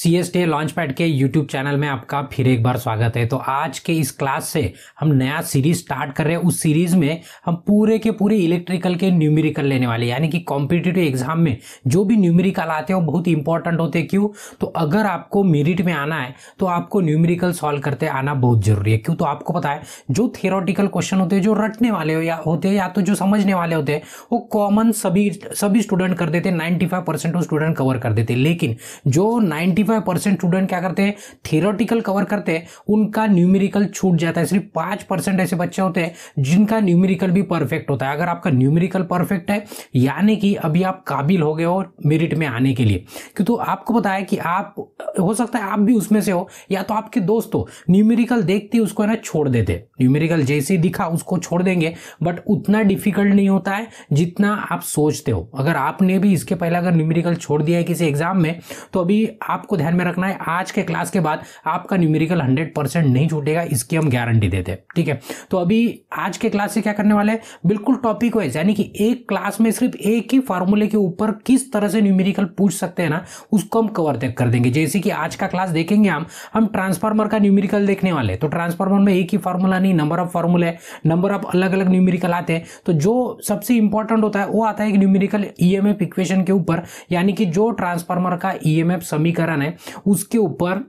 सी S T launch pad के YouTube channel में आपका फिर एक बार स्वागत है तो आज के इस क्लास से हम नया सीरीज स्टार्ट कर रहे हैं उस सीरीज में हम पूरे के पूरे इलेक्ट्रिकल के न्यूमेरिकल लेने वाले यानी कि कॉम्पिटेटिव एग्जाम में जो भी न्यूमेरिकल आते हैं वो बहुत इंपॉर्टेंट होते हैं क्यों तो अगर आपको मेरिट में आना है तो आपको न्यूमेरिकल सॉल्व करते आना बहुत जरूरी है क्यों तो आपको पता है जो थेरोटिकल क्वेश्चन होते हैं जो रटने वाले या होते हैं या तो जो समझने वाले होते हैं वो कॉमन सभी सभी स्टूडेंट कर देते हैं नाइन्टी फाइव परसेंट वो स्टूडेंट कवर कर देते लेकिन जो नाइन्टी फाइव परसेंट स्टूडेंट क्या करते हैं थेरोटिकल कवर करते हैं उनका न्यूमेरिकल छूट जाता है सिर्फ पाँच परसेंट ऐसे बच्चे होते हैं जिनका न्यूमेरिकल भी परफेक्ट होता है अगर आपका न्यूमेरिकल परफेक्ट है यानी कि अभी आप काबिल हो गए हो मेरिट में आने के लिए क्यों तो आपको पता है कि आप हो सकता है आप भी उसमें से हो या तो आपके दोस्त हो न्यूमेरिकल देखते ही उसको है ना छोड़ देते न्यूमेरिकल जैसे दिखा उसको छोड़ देंगे बट उतना डिफिकल्ट नहीं होता है जितना आप सोचते हो अगर आपने भी इसके पहले अगर न्यूमेरिकल छोड़ दिया है किसी एग्जाम में तो अभी आपको आपको ध्यान में रखना है आज के क्लास के बाद आपका न्यूमेरिकल हंड्रेड परसेंट नहीं छूटेगा इसकी हम गारंटी देते हैं ठीक है तो अभी आज के क्लास से क्या करने वाले हैं बिल्कुल टॉपिक वाइज यानी कि एक क्लास में सिर्फ एक ही फार्मूले के ऊपर किस तरह से न्यूमेरिकल पूछ सकते हैं ना उसको हम कवर तक कर देंगे जैसे कि आज का क्लास देखेंगे हम हम ट्रांसफार्मर का न्यूमेरिकल देखने वाले तो ट्रांसफार्मर में एक ही फार्मूला नहीं नंबर ऑफ फार्मूले नंबर ऑफ अलग अलग न्यूमेरिकल आते हैं तो जो सबसे इंपॉर्टेंट होता है वो आता है न्यूमेरिकल ई इक्वेशन के ऊपर यानी कि जो ट्रांसफार्मर का ई e समीकरण है उसके ऊपर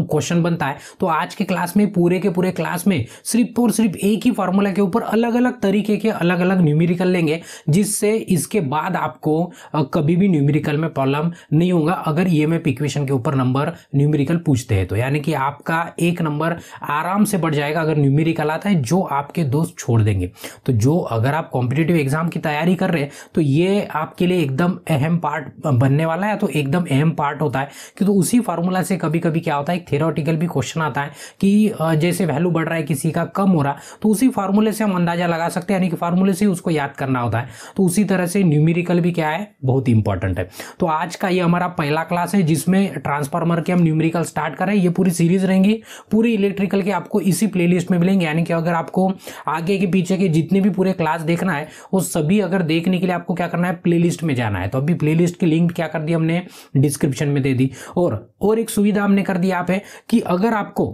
क्वेश्चन बनता है तो आज के क्लास में पूरे के पूरे क्लास में सिर्फ और सिर्फ एक ही फार्मूला के ऊपर अलग अलग तरीके के अलग अलग न्यूमेरिकल लेंगे जिससे इसके बाद आपको कभी भी न्यूमेरिकल में प्रॉब्लम नहीं होगा अगर ई एम इक्वेशन के ऊपर नंबर न्यूमेरिकल पूछते हैं तो यानी कि आपका एक नंबर आराम से बढ़ जाएगा अगर न्यूमेरिकल आता है जो आपके दोस्त छोड़ देंगे तो जो अगर आप कॉम्पिटेटिव एग्जाम की तैयारी कर रहे हैं तो ये आपके लिए एकदम अहम पार्ट बनने वाला है तो एकदम अहम पार्ट होता है कि तो उसी फार्मूला से कभी कभी क्या होता है एक थेरोटिकल भी क्वेश्चन आता है कि जैसे वैल्यू बढ़ रहा है किसी का कम हो रहा तो उसी फार्मूले से हम अंदाजा लगा सकते हैं यानी कि फार्मूले से उसको याद करना होता है तो उसी तरह से न्यूमेरिकल भी क्या है बहुत इंपॉर्टेंट है तो आज का ये हमारा पहला क्लास है जिसमें ट्रांसफार्मर के हम न्यूमेरिकल स्टार्ट करें ये पूरी सीरीज रहेंगी पूरी इलेक्ट्रिकल के आपको इसी प्ले में मिलेंगे यानी कि अगर आपको आगे के पीछे के जितने भी पूरे क्लास देखना है वो सभी अगर देखने के लिए आपको क्या करना है प्ले में जाना है तो अभी प्ले की लिंक क्या कर दी हमने डिस्क्रिप्शन में दे दी और और एक सुविधा हमने कर दी आप है कि अगर आपको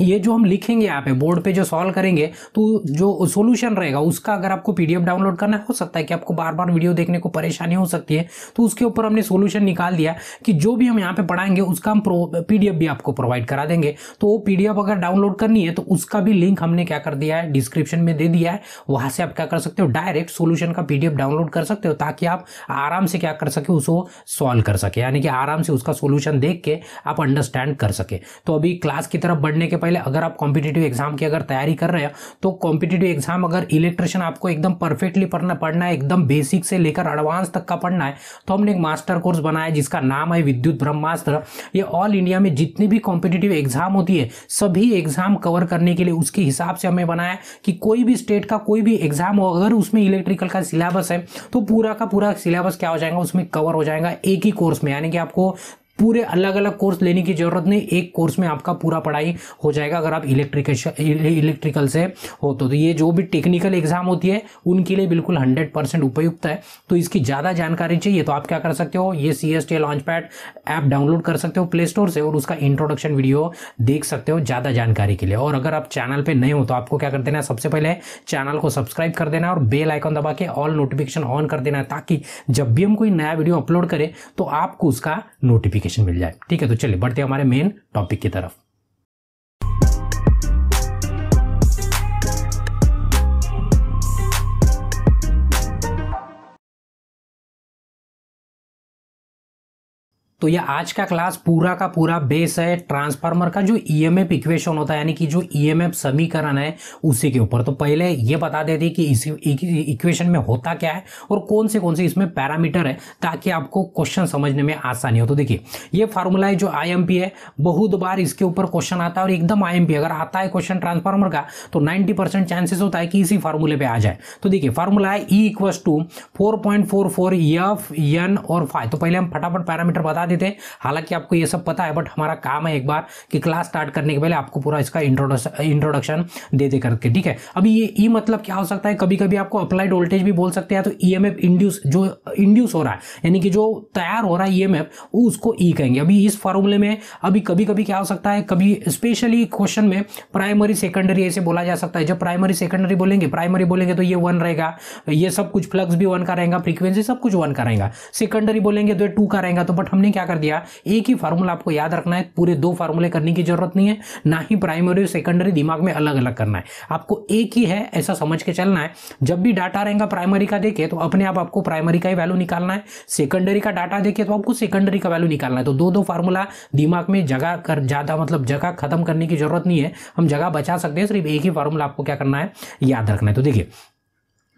ये जो हम लिखेंगे यहाँ पे बोर्ड पे जो सॉल्व करेंगे तो जो सॉल्यूशन रहेगा उसका अगर आपको पीडीएफ डाउनलोड करना हो सकता है कि आपको बार बार वीडियो देखने को परेशानी हो सकती है तो उसके ऊपर हमने सॉल्यूशन निकाल दिया कि जो भी हम यहाँ पे पढ़ाएंगे उसका हम पीडीएफ भी आपको प्रोवाइड करा देंगे तो वो पी अगर डाउनलोड करनी है तो उसका भी लिंक हमने क्या कर दिया है डिस्क्रिप्शन में दे दिया है वहाँ से आप क्या कर सकते हो डायरेक्ट सोल्यूशन का पी डाउनलोड कर सकते हो ताकि आप आराम से क्या कर सके उसको सॉल्व कर सके यानी कि आराम से उसका सोल्यूशन देख के आप अंडरस्टैंड कर सके तो अभी क्लास की तरफ बढ़ने के पहले अगर आप कॉम्पिटेटिव एग्जाम की अगर तैयारी कर रहे हो तो कॉम्पिटेटिव एग्जाम अगर इलेक्ट्रिशियन आपको एकदम परफेक्टली पढ़ना पढ़ना है एकदम बेसिक से लेकर एडवांस तक का पढ़ना है तो हमने एक मास्टर कोर्स बनाया जिसका नाम है विद्युत ब्रह्मास्त्र ये ऑल इंडिया में जितनी भी कॉम्पिटेटिव एग्जाम होती है सभी एग्जाम कवर करने के लिए उसके हिसाब से हमें बनाया कि कोई भी स्टेट का कोई भी एग्जाम हो अगर उसमें इलेक्ट्रिकल का सिलेबस है तो पूरा का पूरा सिलेबस क्या हो जाएगा उसमें कवर हो जाएगा एक ही कोर्स में यानी कि आपको पूरे अलग अलग कोर्स लेने की ज़रूरत नहीं एक कोर्स में आपका पूरा पढ़ाई हो जाएगा अगर आप इलेक्ट्रिकल इलेक्ट्रिकल से हो तो।, तो, ये जो भी टेक्निकल एग्जाम होती है उनके लिए बिल्कुल हंड्रेड परसेंट उपयुक्त है तो इसकी ज़्यादा जानकारी चाहिए तो आप क्या कर सकते हो ये C S T launch pad app download कर सकते हो प्ले स्टोर से और उसका इंट्रोडक्शन वीडियो देख सकते हो ज़्यादा जानकारी के लिए और अगर आप चैनल पर नए हो तो आपको क्या कर देना है सबसे पहले चैनल को सब्सक्राइब कर देना और बेल आइकन दबा के ऑल नोटिफिकेशन ऑन कर देना ताकि जब भी हम कोई नया वीडियो अपलोड करें तो आपको उसका नोटिफिकेशन नोटिफिकेशन मिल जाए ठीक है तो चलिए बढ़ते हमारे मेन टॉपिक की तरफ तो ये आज का क्लास पूरा का पूरा बेस है ट्रांसफार्मर का जो ईएमएफ इक्वेशन होता है यानी कि जो ईएमएफ समीकरण है उसी के ऊपर तो पहले ये बता देते कि इस इक्वेशन में होता क्या है और कौन से कौन से इसमें पैरामीटर है ताकि आपको क्वेश्चन समझने में आसानी हो तो देखिए ये फार्मूला है जो आई है बहुत बार इसके ऊपर क्वेश्चन आता है और एकदम आई अगर आता है क्वेश्चन ट्रांसफार्मर का तो नाइन्टी चांसेस होता है कि इसी फार्मूले पर आ जाए तो देखिए फार्मूला है E equals to four point four four F N और फाइव तो पहले हम फटाफट पैरामीटर बता देते हैं हालांकि आपको ये सब पता है बट हमारा काम है एक बार कि क्लास स्टार्ट करने के पहले आपको पूरा इसका इंट्रोडक्शन दे दे करके ठीक है अभी ये ई मतलब क्या हो सकता है कभी कभी आपको अप्लाइड वोल्टेज भी बोल सकते हैं तो ई इंड्यूस जो इंड्यूस हो रहा है यानी कि जो तैयार हो रहा है ई एम उसको ई e कहेंगे अभी इस फॉर्मूले में अभी कभी कभी क्या हो सकता है कभी स्पेशली क्वेश्चन में प्राइमरी सेकेंडरी ऐसे बोला जा सकता है जब प्राइमरी सेकेंडरी बोलेंगे प्राइमरी बोलेंगे तो ये वन रहेगा ये सब कुछ फ्लक्स भी वन का रहेगा फ्रीक्वेंसी सब कुछ वन का रहेगा सेकेंडरी बोलेंगे तो ये टू का रहेगा तो बट हमने क्या कर दिया एक ही फार्मूला आपको याद रखना है पूरे दो फार्मूले करने की जरूरत नहीं है ना ही प्राइमरी और सेकेंडरी दिमाग में अलग अलग करना है आपको एक ही है ऐसा समझ के चलना है जब भी डाटा रहेगा प्राइमरी का देखे तो अपने आप आपको प्राइमरी का ही वैल्यू निकालना है सेकेंडरी का डाटा देखे तो आपको सेकेंडरी का वैल्यू निकालना है तो दो दो फार्मूला दिमाग में जगह कर ज़्यादा मतलब जगह खत्म करने की जरूरत नहीं है हम जगह बचा सकते हैं सिर्फ एक ही फार्मूला आपको क्या करना है याद रखना है तो देखिए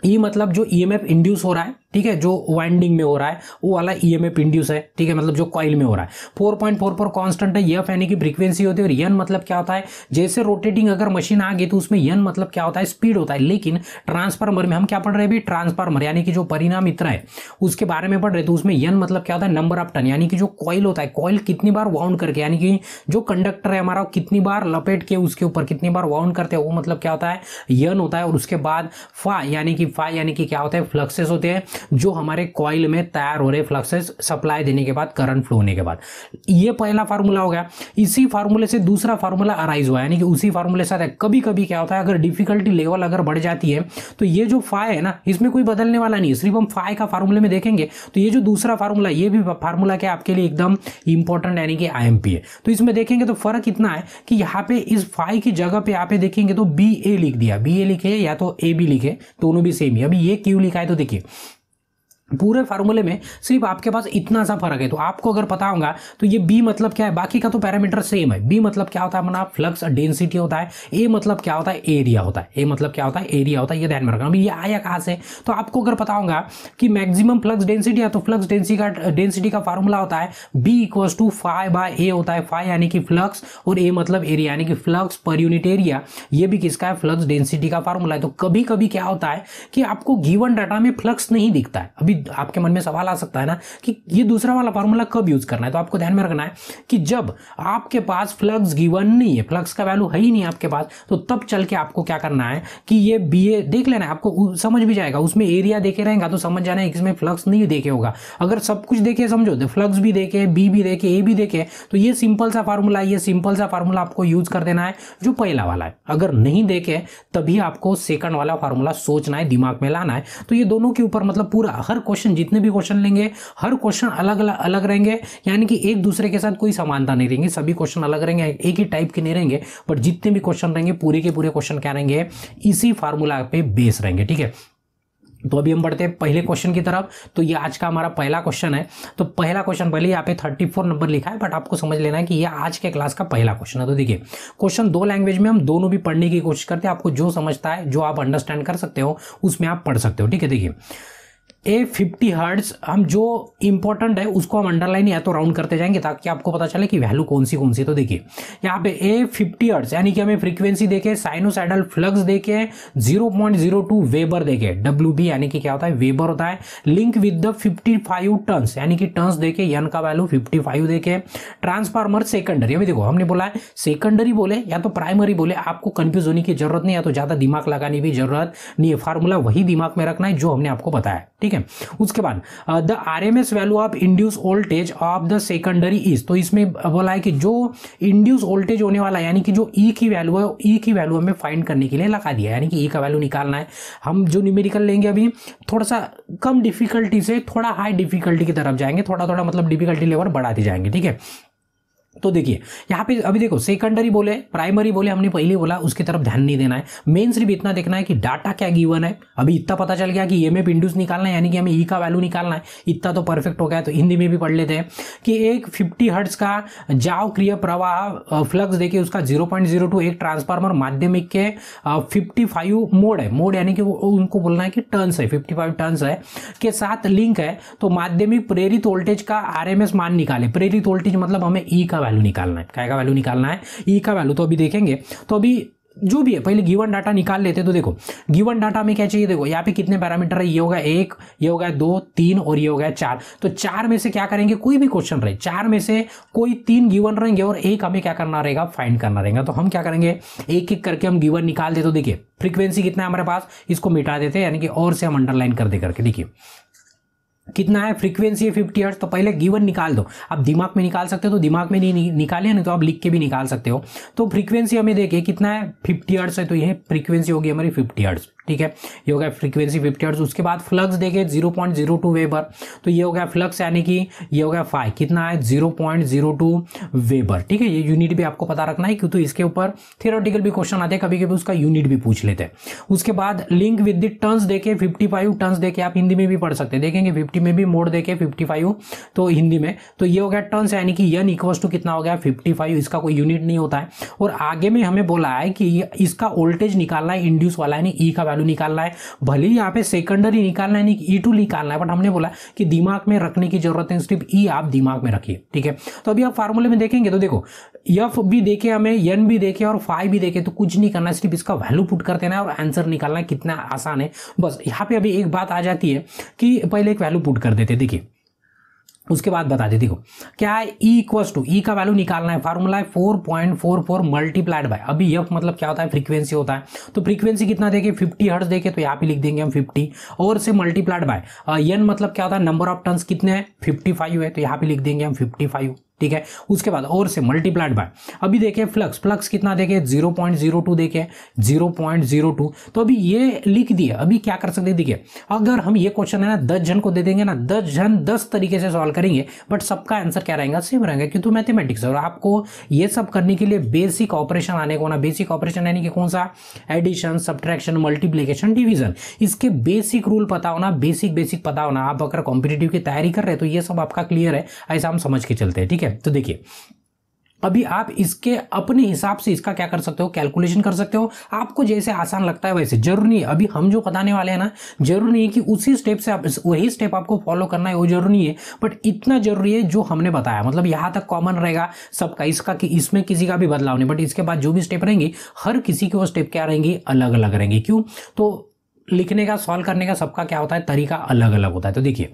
ई e मतलब जो ई इंड्यूस हो रहा है ठीक है जो वाइंडिंग में हो रहा है वो वाला ई एम इंड्यूस है ठीक है मतलब जो कॉइल में हो रहा है four point four four constant है यफ यानी कि फ्रीक्वेंसी होती है और यन मतलब क्या होता है जैसे रोटेटिंग अगर मशीन आ गई तो उसमें यन मतलब क्या होता है स्पीड होता है लेकिन ट्रांसफार्मर में हम क्या पढ़ रहे हैं ट्रांसफार्मर यानी कि जो परिणाम इतना है उसके बारे में पढ़ रहे तो उसमें यन मतलब क्या होता है नंबर ऑफ टन यानी कि जो कॉइल होता है कॉइल कितनी बार वाउंड करके यानी कि जो कंडक्टर है हमारा कितनी बार लपेट के उसके ऊपर कितनी बार वाउंड करते हैं वो मतलब क्या होता है यन होता है और उसके बाद फा यानी कि फा यानी कि क्या होता है फ्लक्सेस होते हैं जो हमारे कॉइल में तैयार हो रहे फ्लक्सेस सप्लाई देने के बाद करंट फ्लो होने के बाद ये पहला फार्मूला हो गया इसी फार्मूले से दूसरा फार्मूला अराइज हुआ यानी कि उसी फार्मूले के साथ कभी कभी क्या होता है अगर डिफिकल्टी लेवल अगर बढ़ जाती है तो ये जो फाय है ना इसमें कोई बदलने वाला नहीं सिर्फ हम फाय का फार्मूले में देखेंगे तो ये जो दूसरा फार्मूला ये भी फार्मूला क्या आपके लिए एकदम इंपॉर्टेंट यानी कि आई है तो इसमें देखेंगे तो फर्क इतना है कि यहाँ पे इस फाय की जगह पे यहाँ पे देखेंगे तो बी ए लिख दिया बी ए लिखे या तो ए बी लिखे दोनों भी सेम ही अभी ये क्यू लिखा है तो देखिए पूरे फार्मूले में सिर्फ आपके पास इतना सा फर्क है तो आपको अगर पता होगा तो ये बी मतलब क्या है बाकी का तो पैरामीटर सेम है बी मतलब क्या होता है अपना फ्लक्स डेंसिटी होता है ए मतलब क्या होता है एरिया होता है ए मतलब क्या होता है एरिया होता है ये ध्यान में रखना अभी ये आया कहाँ से तो आपको अगर पता होगा कि मैक्सिमम फ्लक्स डेंसिटी है तो फ्लक्स डेंसिटी का डेंसिटी का फार्मूला होता है B equals to five by A होता है फाइव यानी कि फ्लक्स और ए मतलब एरिया यानी कि फ्लक्स पर यूनिट एरिया ये भी किसका है फ्लक्स डेंसिटी का फार्मूला है तो कभी कभी क्या होता है कि आपको गिवन डाटा में फ्लक्स नहीं दिखता है अभी आपके मन में सवाल आ सकता है ना कि ये दूसरा वाला फॉर्मूला कब यूज़ करना है तो आपको ध्यान में रखना है कि जब आपके पास फ्लक्स गिवन नहीं है फ्लक्स का वैल्यू है ही नहीं आपके पास तो तब चल के आपको क्या करना है कि ये बी ए देख लेना है आपको समझ भी जाएगा उसमें एरिया देखे रहेगा तो समझ जाना है इसमें फ्लक्स नहीं देखे होगा अगर सब कुछ देखे समझो तो फ्लक्स भी देखे बी भी देखे ए भी देखे तो ये सिंपल सा फार्मूला ये सिंपल सा फार्मूला आपको यूज कर देना है जो पहला वाला है अगर नहीं देखे तभी आपको सेकंड वाला फार्मूला सोचना है दिमाग में लाना है तो ये दोनों के ऊपर मतलब पूरा हर क्वेश्चन जितने भी क्वेश्चन लेंगे हर क्वेश्चन अलग अलग अलग रहेंगे यानी कि एक दूसरे के साथ कोई समानता नहीं रहेंगे सभी क्वेश्चन अलग रहेंगे एक ही टाइप के नहीं रहेंगे बट जितने भी क्वेश्चन रहेंगे पूरे के पूरे क्वेश्चन क्या रहेंगे इसी फार्मूला पे बेस रहेंगे ठीक है तो अभी हम बढ़ते हैं पहले क्वेश्चन की तरफ तो ये आज का हमारा पहला क्वेश्चन है तो पहला क्वेश्चन पहले यहाँ पे 34 नंबर लिखा है बट आपको समझ लेना है कि ये आज के क्लास का पहला क्वेश्चन है तो देखिए क्वेश्चन दो लैंग्वेज में हम दोनों भी पढ़ने की कोशिश करते हैं आपको जो समझता है जो आप अंडरस्टैंड कर सकते हो उसमें आप पढ़ सकते हो ठीक है देखिए ए फिफ्टी हर्ट्स हम जो इंपॉर्टेंट है उसको हम अंडरलाइन या तो राउंड करते जाएंगे ताकि आपको पता चले कि वैल्यू कौन सी कौन सी तो देखिए यहाँ पे ए फिफ्टी हर्ट्स यानी कि हमें फ्रीक्वेंसी देखे साइनोसाइडल फ्लक्स देखे zero point zero two weber देखे डब्ल्यू बी यानी कि क्या होता है वेबर होता है link with the fifty five turns यानी कि टर्न्स देखे यन का वैल्यू फिफ्टी फाइव देखे ट्रांसफार्मर सेकेंडरी अभी देखो हमने बोला है सेकेंडरी बोले या तो प्राइमरी बोले आपको कंफ्यूज होने की जरूरत नहीं या तो ज़्यादा दिमाग लगाने की जरूरत नहीं है फार्मूला वही दिमाग में रखना है जो हमने आपको बताया ठीक ठीक है उसके बाद the R M S value of induce voltage of the secondary is तो इसमें बोला है कि जो इंड्यूस वोल्टेज होने वाला है यानी कि जो ई e की वैल्यू है ई e की वैल्यू हमें फाइंड करने के लिए लगा दिया यानी कि ई e का वैल्यू निकालना है हम जो न्यूमेरिकल लेंगे अभी थोड़ा सा कम डिफिकल्टी से थोड़ा हाई डिफिकल्टी की तरफ जाएंगे थोड़ा थोड़ा मतलब डिफिकल्टी लेवल बढ़ाते जाएंगे ठीक है तो देखिए यहाँ पे अभी देखो सेकेंडरी बोले प्राइमरी बोले हमने पहले बोला उसकी तरफ ध्यान नहीं देना है मेन सिर्फ इतना देखना है कि डाटा क्या गिवन है अभी इतना पता चल गया कि एम एफ इंडूस निकालना है यानी कि हमें ई e का वैल्यू निकालना है इतना तो परफेक्ट हो गया तो हिंदी में भी पढ़ लेते हैं कि एक फिफ्टी हर्ट्स का जाव क्रिय प्रवाह फ्लक्स देखिए उसका जीरो पॉइंट जीरो टू एक ट्रांसफार्मर माध्यमिक के फिफ्टी फाइव मोड है मोड यानी कि उनको बोलना है कि टर्न्स है फिफ्टी फाइव टर्न्स है के साथ लिंक है तो माध्यमिक प्रेरित वोल्टेज का आर एम एस मान निकाले प्रेरित वोल्टेज मतलब हमें ई e का का वैल्यू निकालना है काय का वैल्यू निकालना है ई e का वैल्यू तो अभी देखेंगे तो अभी जो भी है पहले गिवन डाटा निकाल लेते तो देखो गिवन डाटा में क्या चाहिए देखो यहाँ पे कितने पैरामीटर है ये होगा एक ये होगा दो तीन और ये होगा चार तो चार में से क्या करेंगे कोई भी क्वेश्चन रहे चार में से कोई तीन गिवन रहेंगे और एक हमें क्या करना रहेगा फाइंड करना रहेगा तो हम क्या करेंगे एक एक करके हम गिवन निकाल देते तो देखिए फ्रीक्वेंसी कितना है हमारे पास इसको मिटा देते हैं यानी कि और से हम अंडरलाइन कर दे करके देखिए कितना है फ्रीक्वेंसी है फिफ्टी हर्ट्स तो पहले गिवन निकाल दो आप दिमाग में निकाल सकते हो तो दिमाग में नहीं निकाले ना तो आप लिख के भी निकाल सकते हो तो फ्रीक्वेंसी हमें देखिए कितना है फिफ्टी हर्ट्स है तो यह फ्रीक्वेंसी होगी हमारी फिफ्टी हर्ट्स ठीक है ये हो गया फ्रीक्वेंसी फिफ्टी हर्ट्ज उसके बाद फ्लक्स देखे zero point zero two weber तो ये हो गया फ्लक्स यानी कि ये हो गया फाइव कितना है zero point zero two weber ठीक है ये यूनिट भी आपको पता रखना है क्योंकि तो इसके ऊपर थियोरटिकल भी क्वेश्चन आते हैं कभी कभी उसका यूनिट भी पूछ लेते हैं उसके बाद लिंक विद द टर्न्स देखे फिफ्टी फाइव टर्न्स देखे आप हिंदी में भी पढ़ सकते हैं देखेंगे फिफ्टी में भी मोड देखे फिफ्टी फाइव तो हिंदी में तो ये हो गया टर्न्स यानी कि यन इक्वस टू कितना हो गया फिफ्टी फाइव इसका कोई यूनिट नहीं होता है और आगे में हमें बोला है कि इसका वोल्टेज निकालना है इंड्यूस वाला यानी ई e का वैल्यू निकालना है भले ही यहाँ पे सेकेंडरी निकालना है नहीं ई e टू निकालना है बट हमने बोला कि दिमाग में रखने की जरूरत है सिर्फ ई e आप दिमाग में रखिए ठीक है तो अभी आप फार्मूले में देखेंगे तो देखो यफ भी देखे हमें यन भी देखे और फाइव भी देखे तो कुछ नहीं करना सिर्फ इसका वैल्यू पुट कर देना है और आंसर निकालना कितना आसान है बस यहाँ पे अभी एक बात आ जाती है कि पहले एक वैल्यू पुट कर देते देखिए उसके बाद बता दे देखो क्या है ई इक्वस टू ई का वैल्यू निकालना है फॉर्मूला है four point four four multiplied by अभी यफ मतलब क्या होता है फ्रीक्वेंसी होता है तो फ्रीक्वेंसी कितना देखे फिफ्टी हर्ट्स देखे तो यहाँ पे लिख देंगे हम फिफ्टी और से मल्टीप्लाइड बाय एन मतलब क्या होता है नंबर ऑफ टर्न कितने हैं फिफ्टी फाइव है तो यहाँ पे लिख देंगे हम फिफ्टी फाइव ठीक है उसके बाद और से मल्टीप्लाइड बाय अभी देखें फ्लक्स फ्लक्स कितना देखे जीरो पॉइंट जीरो टू देखे जीरो पॉइंट जीरो टू तो अभी ये लिख दिए अभी क्या कर सकते देखिए अगर हम ये क्वेश्चन है ना दस जन को दे देंगे ना दस जन दस तरीके से सॉल्व करेंगे बट सबका आंसर क्या रहेगा सेम रहेगा क्योंकि मैथमेटिक्स तो और आपको ये सब करने के लिए बेसिक ऑपरेशन आने को ना बेसिक ऑपरेशन यानी कि कौन सा एडिशन सब्ट्रैक्शन मल्टीप्लीकेशन डिविजन इसके बेसिक रूल पता होना बेसिक बेसिक पता होना आप अगर कॉम्पिटेटिव की तैयारी कर रहे हैं तो ये सब आपका क्लियर है ऐसा हम समझ के चलते हैं ठीक है है तो देखिए अभी आप इसके अपने हिसाब से इसका क्या कर सकते हो कैलकुलेशन कर सकते हो आपको जैसे आसान लगता है वैसे जरूरी नहीं अभी हम जो बताने वाले हैं ना जरूरी नहीं है कि उसी स्टेप से आप वही स्टेप आपको फॉलो करना है वो जरूरी नहीं है बट इतना जरूरी है जो हमने बताया मतलब यहाँ तक कॉमन रहेगा सबका इसका कि इसमें किसी का भी बदलाव नहीं बट इसके बाद जो भी स्टेप रहेंगे हर किसी के वो स्टेप क्या रहेंगी अलग अलग रहेंगे क्यों तो लिखने का सॉल्व करने का सबका क्या होता है तरीका अलग अलग होता है तो देखिए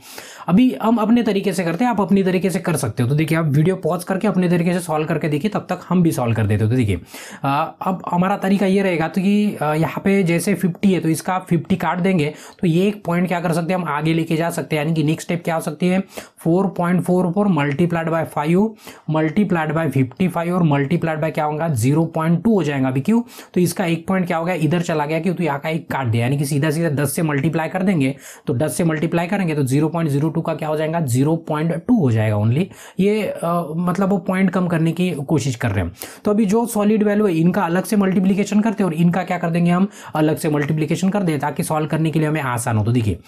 अभी हम अपने तरीके से करते हैं आप अपने तरीके से कर सकते हो तो देखिए आप वीडियो पॉज करके अपने तरीके से सॉल्व करके देखिए तब तक हम भी सॉल्व कर देते हो तो देखिए अब हमारा तरीका ये रहेगा तो कि यहाँ पे जैसे 50 है तो इसका आप फिफ्टी काट देंगे तो ये एक पॉइंट क्या कर सकते हैं हम आगे लेके जा सकते हैं यानी कि नेक्स्ट स्टेप क्या हो सकती है four point four four multiplied by five multiplied by fifty five और मल्टीप्लाइड बाय क्या होगा जीरो पॉइंट टू हो जाएगा अभी क्यों तो इसका एक पॉइंट क्या होगा इधर चला गया क्यों तो यहाँ का एक काट दिया यानी कि सीधा सीधा दस से मल्टीप्लाई कर देंगे तो दस से मल्टीप्लाई करेंगे तो जीरो पॉइंट जीरो टू का क्या हो जाएगा जीरो पॉइंट टू हो जाएगा ओनली ये आ, मतलब वो पॉइंट कम करने की कोशिश कर रहे हैं तो अभी जो सॉलिड वैल्यू है इनका अलग से मल्टीप्लीकेशन करते हैं और इनका क्या कर देंगे हम अलग से मल्टीप्लीकेशन कर दें ताकि सॉल्व करने के लिए हमें आसान हो तो देखिए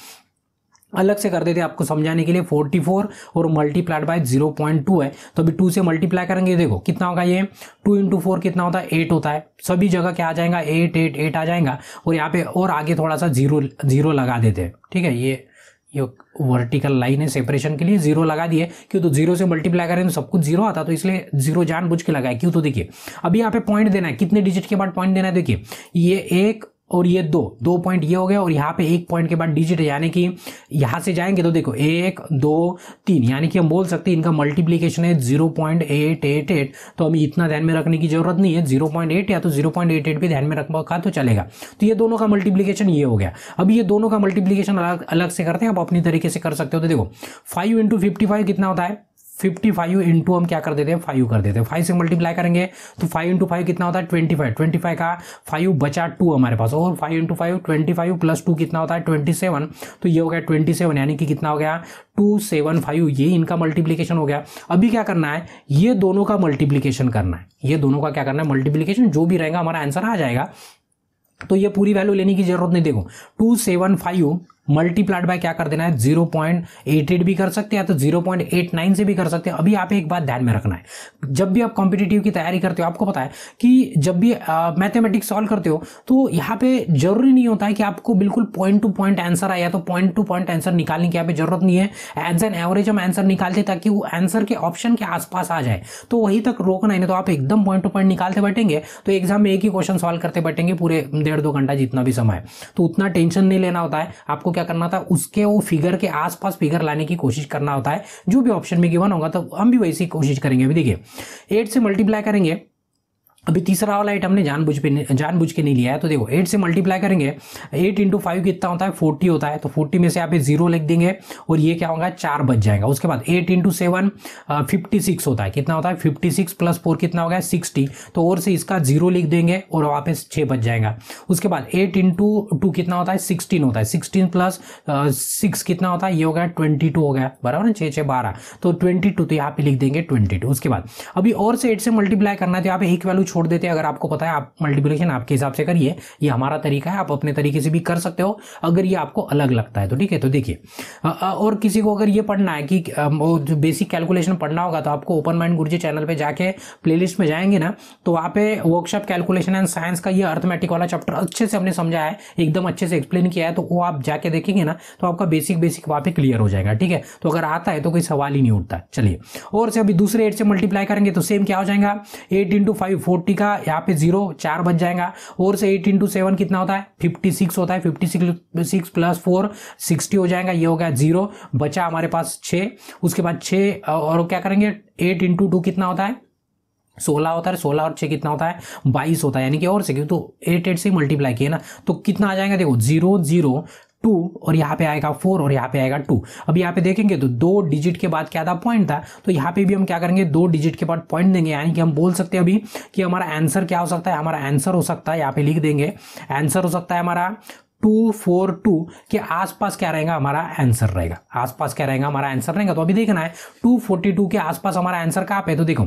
अलग से कर देते आपको समझाने के लिए 44 और मल्टीप्लाइड बाय 0.2 है तो अभी 2 से मल्टीप्लाई करेंगे देखो कितना होगा ये 2 इंटू फोर कितना होता है 8 होता है सभी जगह क्या आ जाएगा 8 8 8 आ जाएगा और यहाँ पे और आगे थोड़ा सा जीरो जीरो लगा देते हैं ठीक है ये ये वर्टिकल लाइन है सेपरेशन के लिए जीरो लगा दिए क्यों तो जीरो से मल्टीप्लाई करें तो सब कुछ जीरो आता तो इसलिए जीरो जान बुझ के लगाए क्यों तो देखिए अभी यहाँ पे पॉइंट देना है कितने डिजिट के बाद पॉइंट देना है देखिए ये एक और ये दो दो पॉइंट ये हो गया और यहाँ पे एक पॉइंट के बाद डिजिट है यानी कि यहाँ से जाएंगे तो देखो एक दो तीन यानी कि हम बोल सकते हैं इनका मल्टीप्लीकेशन है zero point eight eight eight तो हमें इतना ध्यान में रखने की जरूरत नहीं है जीरो पॉइंट एट या तो जीरो पॉइंट एट एट भी ध्यान में रखा तो चलेगा तो ये दोनों का मल्टीप्लीकेशन ये हो गया अब ये दोनों का मल्टीप्लीकेशन अलग अलग से करते हैं आप अपनी तरीके से कर सकते हो तो देखो फाइव इंटू फिफ्टी फाइव कितना होता है फिफ्टी फाइव इंटू हम क्या कर देते हैं फाइव कर देते हैं फाइव से मल्टीप्लाई करेंगे तो फाइव इंटू फाइव कितना होता है ट्वेंटी फाइव ट्वेंटी फाइव का फाइव बचा टू हमारे पास और five into five twenty five plus two कितना होता है ट्वेंटी सेवन तो ये हो गया ट्वेंटी सेवन यानी कि कितना हो गया टू सेवन फाइव ये इनका मल्टीप्लीकेशन हो गया अभी क्या करना है ये दोनों का मल्टीप्लीकेशन करना है ये दोनों का क्या करना है मल्टीप्लीकेशन जो भी रहेगा हमारा आंसर आ जाएगा तो ये पूरी वैल्यू लेने की जरूरत नहीं देखो two seven five multiplied by क्या कर देना है जीरो पॉइंट एट एट भी कर सकते हैं तो जीरो पॉइंट एट नाइन से भी कर सकते हैं अभी आप एक बात ध्यान में रखना है जब भी आप कॉम्पिटेटिव की तैयारी करते हो आपको पता है कि जब भी मैथमेटिक्स सॉल्व करते हो तो यहाँ पे जरूरी नहीं होता है कि आपको बिल्कुल पॉइंट टू पॉइंट आंसर आया तो पॉइंट टू पॉइंट आंसर निकालने की यहाँ पे जरूरत नहीं है एज एन एवरेज हम आंसर निकालते ताकि वो आंसर के ऑप्शन के आसपास आ जाए तो वहीं तक रोकना ही नहीं तो आप एकदम पॉइंट टू पॉइंट निकालते बैठेंगे तो एग्जाम में एक ही क्वेश्चन सॉल्व करते बैठेंगे पूरे डेढ़ दो घंटा जितना भी समय तो उतना टेंशन नहीं लेना होता है आपको क्या करना था उसके वो फिगर के आसपास फिगर लाने की कोशिश करना होता है जो भी ऑप्शन में गिवन होगा तो हम भी वैसी कोशिश करेंगे अभी देखिए एट से मल्टीप्लाई करेंगे अभी तीसरा वाला एट हमने जानबूझ पे जानबूझ के नहीं लिया है तो देखो एट से मल्टीप्लाई करेंगे एट इंटू फाइव कितना होता है फोर्टी होता है तो फोर्टी में से आप जीरो लिख देंगे और ये क्या होगा चार बच जाएगा उसके बाद eight into seven fifty six होता है कितना होता है फिफ्टी सिक्स प्लस फोर कितना होगा सिक्सटी तो और से इसका जीरो लिख देंगे और वहाँ पे छः बच जाएगा उसके बाद एट इंटू टू कितना होता है सिक्सटीन होता है सिक्सटीन प्लस सिक्स कितना होता है ये हो गया ट्वेंटी टू हो गया बराबर ना छः छः बारह तो ट्वेंटी टू तो यहाँ पे लिख देंगे ट्वेंटी टू उसके बाद अभी और से एट से मल्टीप्लाई करना है तो यहाँ पे एक वैल्यू छोड़ देते हैं अगर आपको पता है आप मल्टीप्लिकेशन आपके हिसाब से करिए ये हमारा तरीका है आप अपने तरीके से भी कर सकते हो अगर ये आपको अलग लगता है तो ठीक है तो देखिए और किसी को अगर ये पढ़ना है कि वो जो बेसिक कैलकुलेशन पढ़ना होगा तो आपको ओपन माइंड गुरुजी चैनल पर जाके प्ले में जाएंगे ना तो वहाँ पे वर्कशॉप कैलकुलेशन एंड साइंस का ये अर्थमेटिक वाला चैप्टर अच्छे से हमने समझा है एकदम अच्छे से एक्सप्लेन किया है तो वो आप जाके देखेंगे ना तो आपका बेसिक बेसिक वहाँ पे क्लियर हो जाएगा ठीक है तो अगर आता है तो कोई सवाल ही नहीं उठता चलिए और से अभी दूसरे एट से मल्टीप्लाई करेंगे तो सेम क्या हो जाएगा एट इंटू फाइव फोर्टी का यहाँ पे जीरो चार बच जाएगा और से एट इंटू सेवन कितना होता है फिफ्टी सिक्स होता है fifty six plus four sixty हो जाएगा ये हो गया जीरो बचा हमारे पास छः उसके बाद छः और क्या करेंगे एट इंटू टू कितना होता है सोलह होता है सोलह और छः कितना होता है बाईस होता है यानी कि और से क्यों तो एट एट से मल्टीप्लाई किए ना तो कितना आ जाएगा देखो जीरो जीरो टू और यहाँ पे आएगा फोर और यहाँ पे आएगा टू अब यहाँ पे देखेंगे तो दो डिजिट के बाद क्या था पॉइंट था तो यहाँ पे भी हम क्या करेंगे दो डिजिट के बाद पॉइंट देंगे यानी कि हम बोल सकते हैं अभी कि हमारा आंसर क्या हो सकता है हमारा आंसर हो सकता है यहाँ पे लिख देंगे आंसर हो सकता है हमारा टू फोर टू के आसपास क्या रहेगा हमारा आंसर रहेगा आसपास क्या रहेगा हमारा आंसर रहेगा तो अभी देखना है टू फोर्टी टू के आसपास हमारा आंसर कहाँ पे तो देखो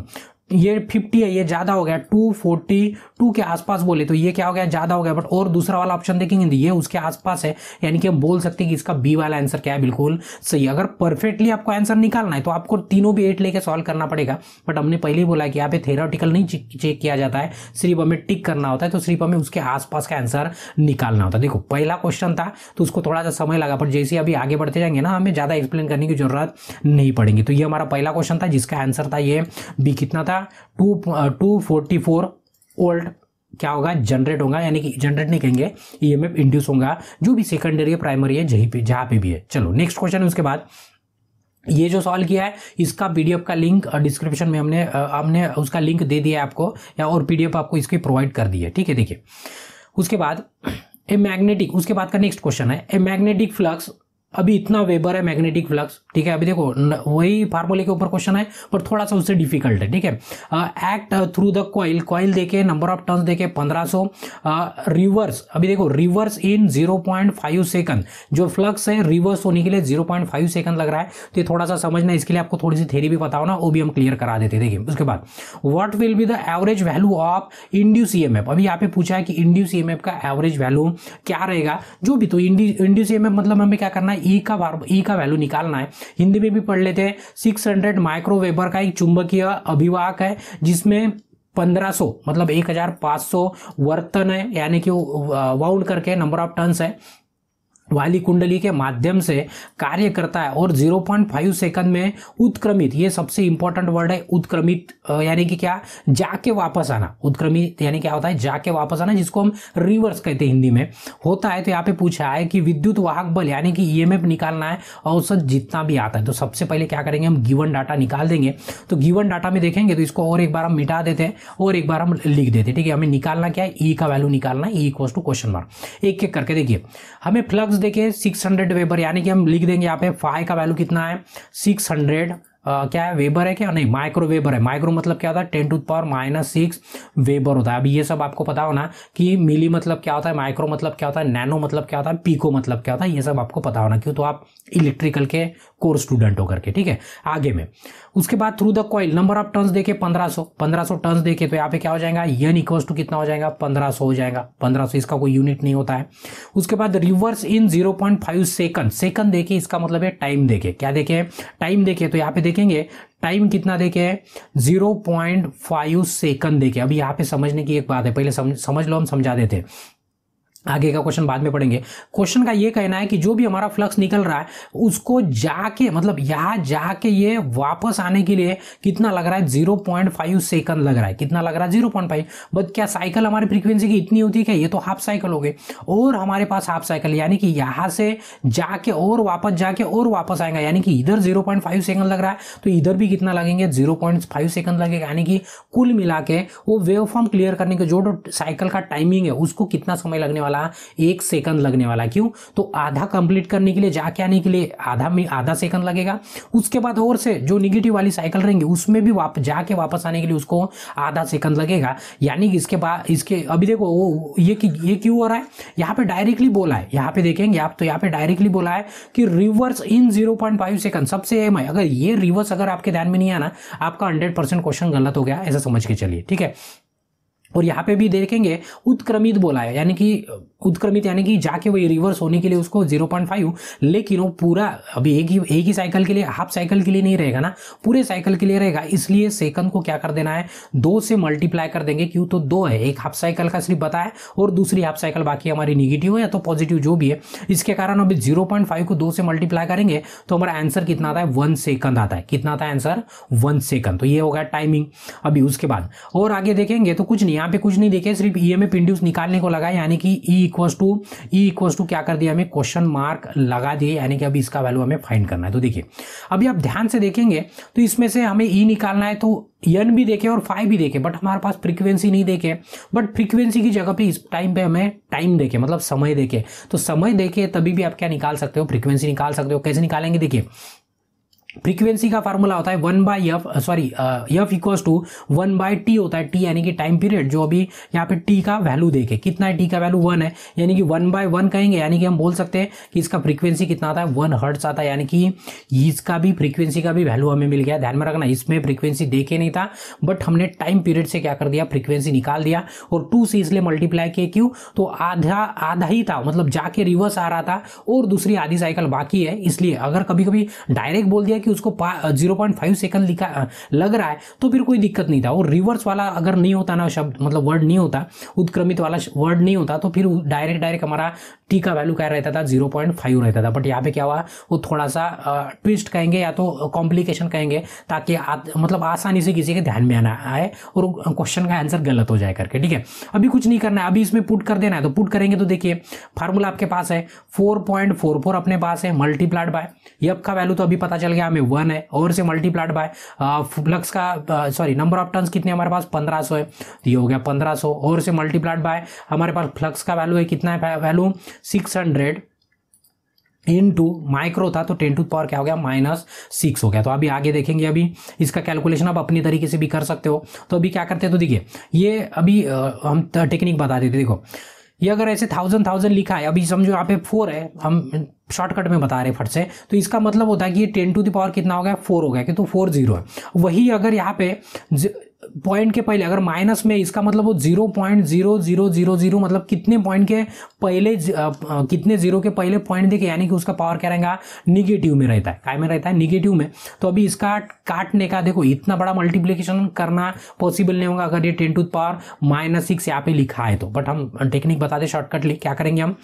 ये 50 है ये ज़्यादा हो गया 242 के आसपास बोले तो ये क्या हो गया ज़्यादा हो गया बट और दूसरा वाला ऑप्शन देखेंगे तो ये उसके आसपास है यानी कि हम बोल सकते हैं कि इसका बी वाला आंसर क्या है बिल्कुल सही अगर परफेक्टली आपको आंसर निकालना है तो आपको तीनों भी एट लेके सॉल्व करना पड़ेगा बट हमने पहले ही बोला कि यहाँ पे थेराटिकल नहीं चेक किया जाता है सिर्फ हमें टिक करना होता है तो सिर्फ हमें उसके आसपास का आंसर निकालना होता है देखो पहला क्वेश्चन था तो उसको थोड़ा सा समय लगा बट जैसे अभी आगे बढ़ते जाएंगे ना हमें ज़्यादा एक्सप्लेन करने की जरूरत नहीं पड़ेगी तो ये हमारा पहला क्वेश्चन था जिसका आंसर था ये बी कितना था था two two forty four volt क्या होगा जनरेट होगा यानी कि जनरेट नहीं कहेंगे ई एम एफ इंड्यूस होगा जो भी सेकेंडरी है प्राइमरी है जहीं पे जहाँ पे भी है चलो नेक्स्ट क्वेश्चन है उसके बाद ये जो सॉल्व किया है इसका पीडीएफ का लिंक डिस्क्रिप्शन uh, में हमने uh, हमने उसका लिंक दे दिया है आपको या और पीडीएफ आपको इसके प्रोवाइड कर दी है ठीक है देखिए उसके बाद ए मैग्नेटिक उसके बाद का नेक्स्ट क्वेश्चन है ए मैग्नेटिक फ्लक्स अभी इतना वेबर है मैग्नेटिक फ्लक्स ठीक है अभी देखो वही फार्मूले के ऊपर क्वेश्चन है पर थोड़ा सा उससे डिफिकल्ट है ठीक है act through the coil coil देखे नंबर ऑफ टर्न्स देखे 1500 रिवर्स अभी देखो रिवर्स इन 0.5 सेकंड जो फ्लक्स है रिवर्स होने के लिए 0.5 सेकंड लग रहा है तो ये थोड़ा सा समझना इसके लिए आपको थोड़ी सी थेरी भी बताओ ना वो भी हम क्लियर करा देते देखिए उसके बाद what will be the average value of induce सी अभी यहाँ पे पूछा है कि इंड्यूस सी का एवरेज वैल्यू क्या रहेगा जो भी तो इंडियो सी मतलब हमें क्या करना है ई e का बार ई e का वैल्यू निकालना है हिंदी में भी पढ़ लेते हैं सिक्स हंड्रेड माइक्रोवेबर का एक चुंबकीय अभिवाहक है जिसमें 1500 मतलब 1500 वर्तन है यानी कि वाउंड करके नंबर ऑफ टर्न्स है वाली कुंडली के माध्यम से कार्य करता है और 0.5 सेकंड में उत्क्रमित ये सबसे इंपॉर्टेंट वर्ड है उत्क्रमित यानी कि क्या जाके वापस आना उत्क्रमित यानी क्या होता है जाके वापस आना जिसको हम रिवर्स कहते हैं हिंदी में होता है तो यहाँ पे पूछा है कि विद्युत वाहक बल यानी कि ई e निकालना है औसत जितना भी आता है तो सबसे पहले क्या करेंगे हम गिवन डाटा निकाल देंगे तो गिवन डाटा में देखेंगे तो इसको और एक बार हम मिटा देते हैं और एक बार हम लिख देते हैं ठीक है हमें निकालना क्या है ई e का वैल्यू निकालना ई क्वेश्चन मार्क एक एक करके देखिए हमें फ्लक्स देखिए सिक्स हंड्रेड वेबर यानी कि हम लिख देंगे यहाँ पे फाइव का वैल्यू कितना है सिक्स हंड्रेड Uh, क्या है वेबर है क्या नहीं माइक्रो वेबर है माइक्रो मतलब क्या होता है ten to power minus six weber होता है अभी ये सब आपको पता होना कि मिली मतलब क्या होता है माइक्रो मतलब क्या होता है नैनो मतलब क्या होता है पीको मतलब क्या होता है ये सब आपको पता होना क्यों तो आप इलेक्ट्रिकल के कोर स्टूडेंट होकर के ठीक है आगे में उसके बाद through the coil number of turns देखे 1500 1500 टर्न्स देखे तो यहाँ पे क्या हो जाएगा यन इक्वल्स टू कितना हो जाएगा 1500 हो जाएगा 1500 इसका कोई यूनिट नहीं होता है उसके बाद reverse in 0.5 point second second देखे इसका मतलब है टाइम देखे क्या देखे टाइम देखे तो यहाँ पे देखेंगे टाइम कितना देखे जीरो पॉइंट फाइव सेकंड देखे अभी यहाँ पे समझने की एक बात है पहले समझ, समझ लो हम समझा देते हैं आगे का क्वेश्चन बाद में पढ़ेंगे क्वेश्चन का ये कहना है कि जो भी हमारा फ्लक्स निकल रहा है उसको जाके मतलब यहाँ जाके ये वापस आने के लिए कितना लग रहा है जीरो पॉइंट फाइव सेकंड लग रहा है कितना लग रहा है जीरो पॉइंट फाइव बट क्या साइकिल हमारी फ्रीक्वेंसी की इतनी होती है क्या ये तो हाफ साइकिल हो गए और हमारे पास हाफ साइकिल यानी कि यहाँ से जाके और वापस जाके और वापस आएगा यानी कि इधर जीरो पॉइंट फाइव सेकंड लग रहा है तो इधर भी कितना लगेंगे जीरो पॉइंट फाइव सेकंड लगेगा यानी कि कुल मिला के वो वेव फॉर्म क्लियर करने के जो साइकिल का टाइमिंग है उसको कितना समय लगने वाला वाला एक सेकंड लगने वाला क्यों तो आधा कंप्लीट करने के लिए जाके आने के लिए आधा में आधा सेकंड लगेगा उसके बाद और से जो निगेटिव वाली साइकिल रहेंगे उसमें भी वाप, जाके वापस आने के लिए उसको आधा सेकंड लगेगा यानी कि इसके बाद इसके अभी देखो वो ये ये क्यों हो रहा है यहाँ पे डायरेक्टली बोला है यहाँ पे देखेंगे आप तो यहाँ पे डायरेक्टली बोला है कि रिवर्स इन जीरो सेकंड सबसे एम अगर ये रिवर्स अगर आपके ध्यान में नहीं आना आपका हंड्रेड क्वेश्चन गलत हो गया ऐसा समझ के चलिए ठीक है और यहाँ पे भी देखेंगे उत्क्रमित बोला है यानी कि उत्क्रमित यानी कि जाके वही रिवर्स होने के लिए उसको 0.5 लेकिन वो पूरा अभी एक ही एक ही साइकिल के लिए हाफ साइकिल के लिए नहीं रहेगा ना पूरे साइकिल के लिए रहेगा इसलिए सेकंड को क्या कर देना है दो से मल्टीप्लाई कर देंगे क्यों तो दो है एक हाफ साइकिल का सिर्फ बताया और दूसरी हाफ साइकिल बाकी हमारी निगेटिव है या तो पॉजिटिव जो भी है इसके कारण अभी जीरो को दो से मल्टीप्लाई करेंगे तो हमारा आंसर कितना आता है वन सेकंड आता है कितना आता है आंसर वन सेकंड तो ये होगा टाइमिंग अभी उसके बाद और आगे देखेंगे तो कुछ नहीं यहाँ पे कुछ नहीं देखे सिर्फ ई एम एफ इंड्यूस निकालने को लगा यानी कि E equals to E equals to क्या कर दिया हमें क्वेश्चन मार्क लगा दिए यानी कि अभी इसका वैल्यू हमें फाइंड करना है तो देखिए अभी आप ध्यान से देखेंगे तो इसमें से हमें ई e निकालना है तो एन भी देखे और फाइव भी देखे बट हमारे पास फ्रिक्वेंसी नहीं देखे बट फ्रिक्वेंसी की जगह पे इस टाइम पे हमें टाइम देखे मतलब समय देखे तो समय देखे तभी भी आप क्या निकाल सकते हो फ्रिक्वेंसी निकाल सकते हो कैसे निकालेंगे देखिए फ्रीक्वेंसी का फार्मूला होता है one by F sorry F equals to one by T होता है टी यानी कि टाइम पीरियड जो अभी यहाँ पे टी का वैल्यू देखे कितना है टी का वैल्यू वन है यानी कि वन बाय वन कहेंगे यानी कि हम बोल सकते हैं कि इसका फ्रीक्वेंसी कितना आता है वन हर्ट्स आता है यानी कि इसका भी फ्रीक्वेंसी का भी वैल्यू हमें मिल गया ध्यान में रखना इसमें फ्रीक्वेंसी देखे नहीं था बट हमने टाइम पीरियड से क्या कर दिया फ्रीक्वेंसी निकाल दिया और टू से इसलिए मल्टीप्लाई किए क्यों तो आधा आधा ही था मतलब जाके रिवर्स आ रहा था और दूसरी आधी साइकिल बाकी है इसलिए अगर कभी कभी डायरेक्ट बोल दिया कि उसको जीरो पॉइंट फाइव सेकंड लिखा लग रहा है तो फिर कोई दिक्कत नहीं था और रिवर्स वाला अगर नहीं होता ना शब्द मतलब वर्ड नहीं होता उत्क्रमित वाला वर्ड नहीं होता तो फिर डायरेक्ट डायरेक्ट हमारा टी का वैल्यू क्या रहता था जीरो पॉइंट फाइव रहता था बट यहाँ पे क्या हुआ वो थोड़ा सा ट्विस्ट कहेंगे या तो कॉम्प्लिकेशन कहेंगे ताकि मतलब आसानी से किसी के ध्यान में आना आए और क्वेश्चन का आंसर गलत हो जाए करके ठीक है अभी कुछ नहीं करना है अभी इसमें पुट कर देना है तो पुट करेंगे तो देखिए फार्मूला आपके पास है फोर पॉइंट फोर फोर अपने पास है मल्टीप्लाइड बाय यप का वैल्यू तो अभी पता चल गया में वन है और से मल्टीप्लाइड बाय फ्लक्स का सॉरी नंबर ऑफ टर्न्स कितने हमारे पास पंद्रह सौ है तो ये हो गया पंद्रह सौ और से मल्टीप्लाइड बाय हमारे पास फ्लक्स का वैल्यू है कितना है value six hundred into micro था तो टेन टू पावर क्या हो गया माइनस सिक्स हो गया तो अभी आगे देखेंगे अभी इसका कैलकुलेशन आप अपनी तरीके से भी कर सकते हो तो अभी क्या करते हैं तो देखिए ये अभी हम टेक्निक बता देते देखो ये अगर ऐसे थाउजेंड थाउजेंड लिखा है अभी समझो यहाँ पे फोर है हम शॉर्टकट में बता रहे फट से तो इसका मतलब होता है कि ये टेन टू द पावर कितना हो गया फोर हो गया कि तो फोर जीरो है वही अगर यहाँ पे पॉइंट के पहले अगर माइनस में इसका मतलब वो zero point zero zero zero zero मतलब कितने पॉइंट के पहले ज, आ, कितने जीरो के पहले पॉइंट देखे यानी कि उसका पावर क्या रहेगा निगेटिव में रहता है काय में रहता है निगेटिव में तो अभी इसका काटने का देखो इतना बड़ा मल्टीप्लीकेशन करना पॉसिबल नहीं होगा अगर ये ten to power minus six यहाँ पे लिखा है तो बट हम टेक्निक बता दें शॉर्टकटली क्या करेंगे हम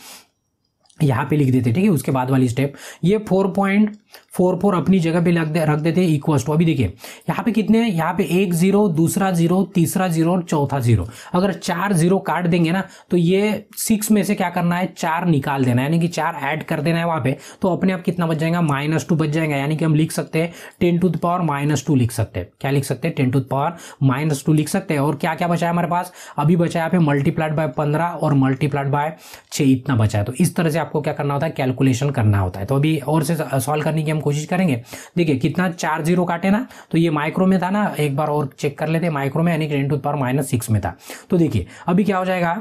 यहाँ पे लिख देते ठीक है उसके बाद वाली स्टेप ये फोर पॉइंट फोर फोर अपनी जगह पे लग दे, रख देते हैं इक्वस टू अभी देखिए यहाँ पे कितने हैं यहाँ पे एक जीरो दूसरा जीरो तीसरा जीरो और चौथा जीरो अगर चार जीरो काट देंगे ना तो ये सिक्स में से क्या करना है चार निकाल देना यानी कि चार ऐड कर देना है वहाँ पे तो अपने आप कितना बच जाएगा माइनस टू बच जाएगा यानी कि हम लिख सकते हैं ten to the power minus two लिख सकते हैं क्या लिख सकते हैं ten to the power minus two लिख सकते हैं और क्या क्या बचा है हमारे पास अभी बचा है यहाँ पे मल्टीप्लाइड बाय पंद्रह और मल्टीप्लाइड बाय छः इतना बचा है तो इस तरह से आपको क्या करना होता है कैलकुलेशन करना होता है तो अभी और से सॉल्व करने करने की हम कोशिश करेंगे देखिए कितना चार जीरो काटे ना तो ये माइक्रो में था ना एक बार और चेक कर लेते माइक्रो में यानी कि ten to power minus six में था तो देखिए अभी क्या हो जाएगा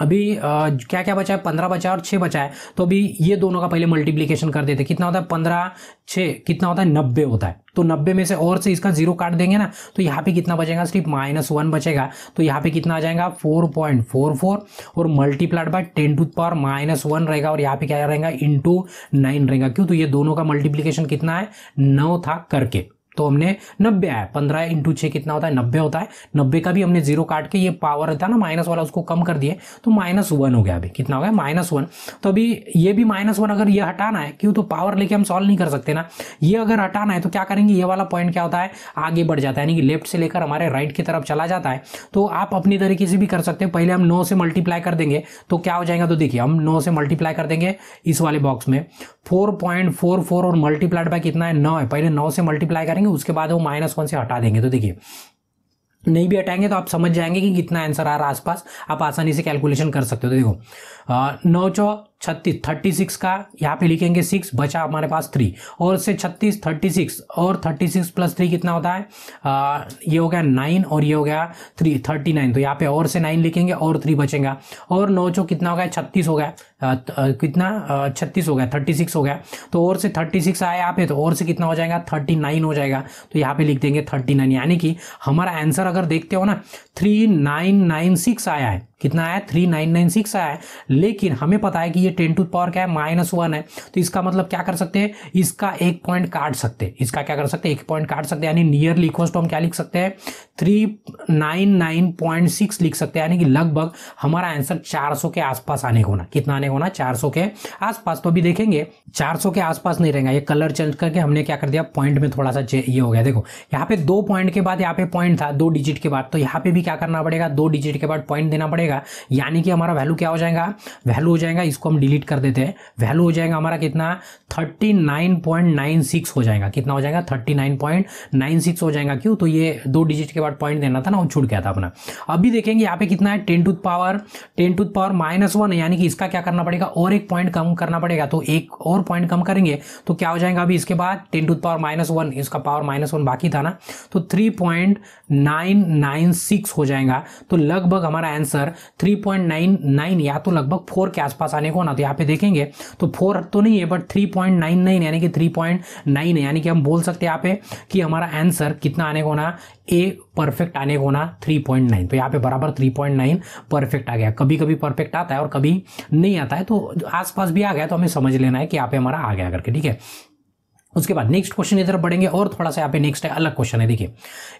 अभी आ, क्या क्या बचा है पंद्रह बचा और छः बचा है तो अभी ये दोनों का पहले मल्टीप्लीकेशन कर देते कितना होता है पंद्रह छः कितना होता है नब्बे होता है तो नब्बे में से और से इसका जीरो काट देंगे ना तो यहाँ पे कितना बचेगा सिर्फ माइनस वन बचेगा तो यहाँ पे कितना आ जाएगा फोर पॉइंट फोर फोर और multiplied by ten to power minus one रहेगा और यहाँ पे क्या रहेगा इंटू नाइन रहेगा क्यों तो ये दोनों का मल्टीप्लीकेशन कितना है नौ था करके तो हमने नब्बे आया पंद्रह इंटू छः कितना होता है नब्बे होता है नब्बे का भी हमने जीरो काट के ये पावर था ना माइनस वाला उसको कम कर दिए तो माइनस वन हो गया अभी कितना हो गया माइनस वन तो अभी ये भी माइनस वन अगर ये हटाना है क्यों तो पावर लेके हम सॉल्व नहीं कर सकते ना ये अगर हटाना है तो क्या करेंगे ये वाला पॉइंट क्या होता है आगे बढ़ जाता है यानी कि लेफ्ट से लेकर हमारे राइट की तरफ चला जाता है तो आप अपनी तरीके से भी कर सकते हैं पहले हम नौ से मल्टीप्लाई कर देंगे तो क्या हो जाएगा तो देखिए हम नौ से मल्टीप्लाई कर देंगे इस वाले बॉक्स में फोर पॉइंट फोर फोर और मल्टीप्लाइड बाय कितना है नौ है पहले नौ से मल्टीप्लाई करेंगे देंगे उसके बाद वो माइनस वन से हटा देंगे तो देखिए नहीं भी हटाएंगे तो आप समझ जाएंगे कि कितना आंसर आ रहा है आसपास आप आसानी से कैलकुलेशन कर सकते हो तो देखो नौ चौ छत्तीस थर्टी सिक्स का यहाँ पे लिखेंगे सिक्स बचा हमारे पास थ्री और से छत्तीस थर्टी सिक्स और थर्टी सिक्स प्लस थ्री कितना होता है आ, ये हो गया नाइन और ये हो गया थ्री थर्टी नाइन तो यहाँ पे और से नाइन लिखेंगे और थ्री बचेगा और नौ चौ कितना हो गया छत्तीस हो गया आ, त, आ, कितना छत्तीस हो गया थर्टी सिक्स हो गया तो और से थर्टी सिक्स आया यहाँ पे तो और से कितना हो जाएगा थर्टी नाइन हो जाएगा तो यहाँ पे लिख देंगे थर्टी नाइन यानी कि हमारा आंसर अगर देखते हो ना थ्री नाइन नाइन सिक्स आया है कितना आया थ्री नाइन नाइन सिक्स आया है लेकिन हमें पता है कि ये टेन टू पावर क्या है माइनस वन है तो इसका मतलब क्या कर सकते हैं इसका एक पॉइंट काट सकते हैं इसका क्या कर सकते हैं एक पॉइंट काट सकते हैं यानी नियरली इक्वल टू हम क्या लिख सकते हैं three nine nine point six लिख सकते हैं यानी कि लगभग हमारा आंसर चार सौ के आसपास आने होना कितना आने होना चार सौ के आसपास तो अभी देखेंगे चार सौ के आसपास नहीं रहेगा ये कलर चेंज करके हमने क्या कर दिया पॉइंट में थोड़ा सा ये हो गया देखो यहाँ पे दो पॉइंट के बाद यहाँ पे पॉइंट था दो डिजिट के बाद तो यहाँ पे भी क्या करना पड़ेगा दो डिजिट के बाद पॉइंट देना पड़ेगा रहेगा यानी कि हमारा वैल्यू क्या हो जाएगा वैल्यू हो जाएगा इसको हम डिलीट कर देते हैं वैल्यू हो जाएगा हमारा कितना 39.96 हो जाएगा कितना हो जाएगा 39.96 हो जाएगा क्यों तो ये दो डिजिट के बाद पॉइंट देना था ना वो छूट गया था अपना अभी देखेंगे यहाँ पे कितना है ten to power ten to power minus one यानी कि इसका क्या करना पड़ेगा और एक पॉइंट कम करना पड़ेगा तो एक और पॉइंट कम करेंगे तो क्या हो जाएगा अभी इसके बाद ten to power minus one इसका पावर माइनस वन बाकी था ना तो three point nine nine six हो जाएगा तो लगभग हमारा आंसर 3.99 या तो लगभग फोर के आसपास आने को ना तो यहाँ पे देखेंगे तो 4 तो नहीं है बट 3.99 पॉइंट नाइन नाइन यानी कि थ्री पॉइंट नाइन यानी कि हम बोल सकते हैं यहाँ पे कि हमारा आंसर कितना आने को ना ए परफेक्ट आने को ना 3.9 तो यहाँ पे बराबर 3.9 परफेक्ट आ गया कभी कभी परफेक्ट आता है और कभी नहीं आता है तो आसपास भी आ गया तो हमें समझ लेना है कि यहाँ पे हमारा आ गया करके ठीक है उसके बाद नेक्स्ट क्वेश्चन इधर बढ़ेंगे और थोड़ा सा यहाँ पे नेक्स्ट है अलग क्वेश्चन है देखिए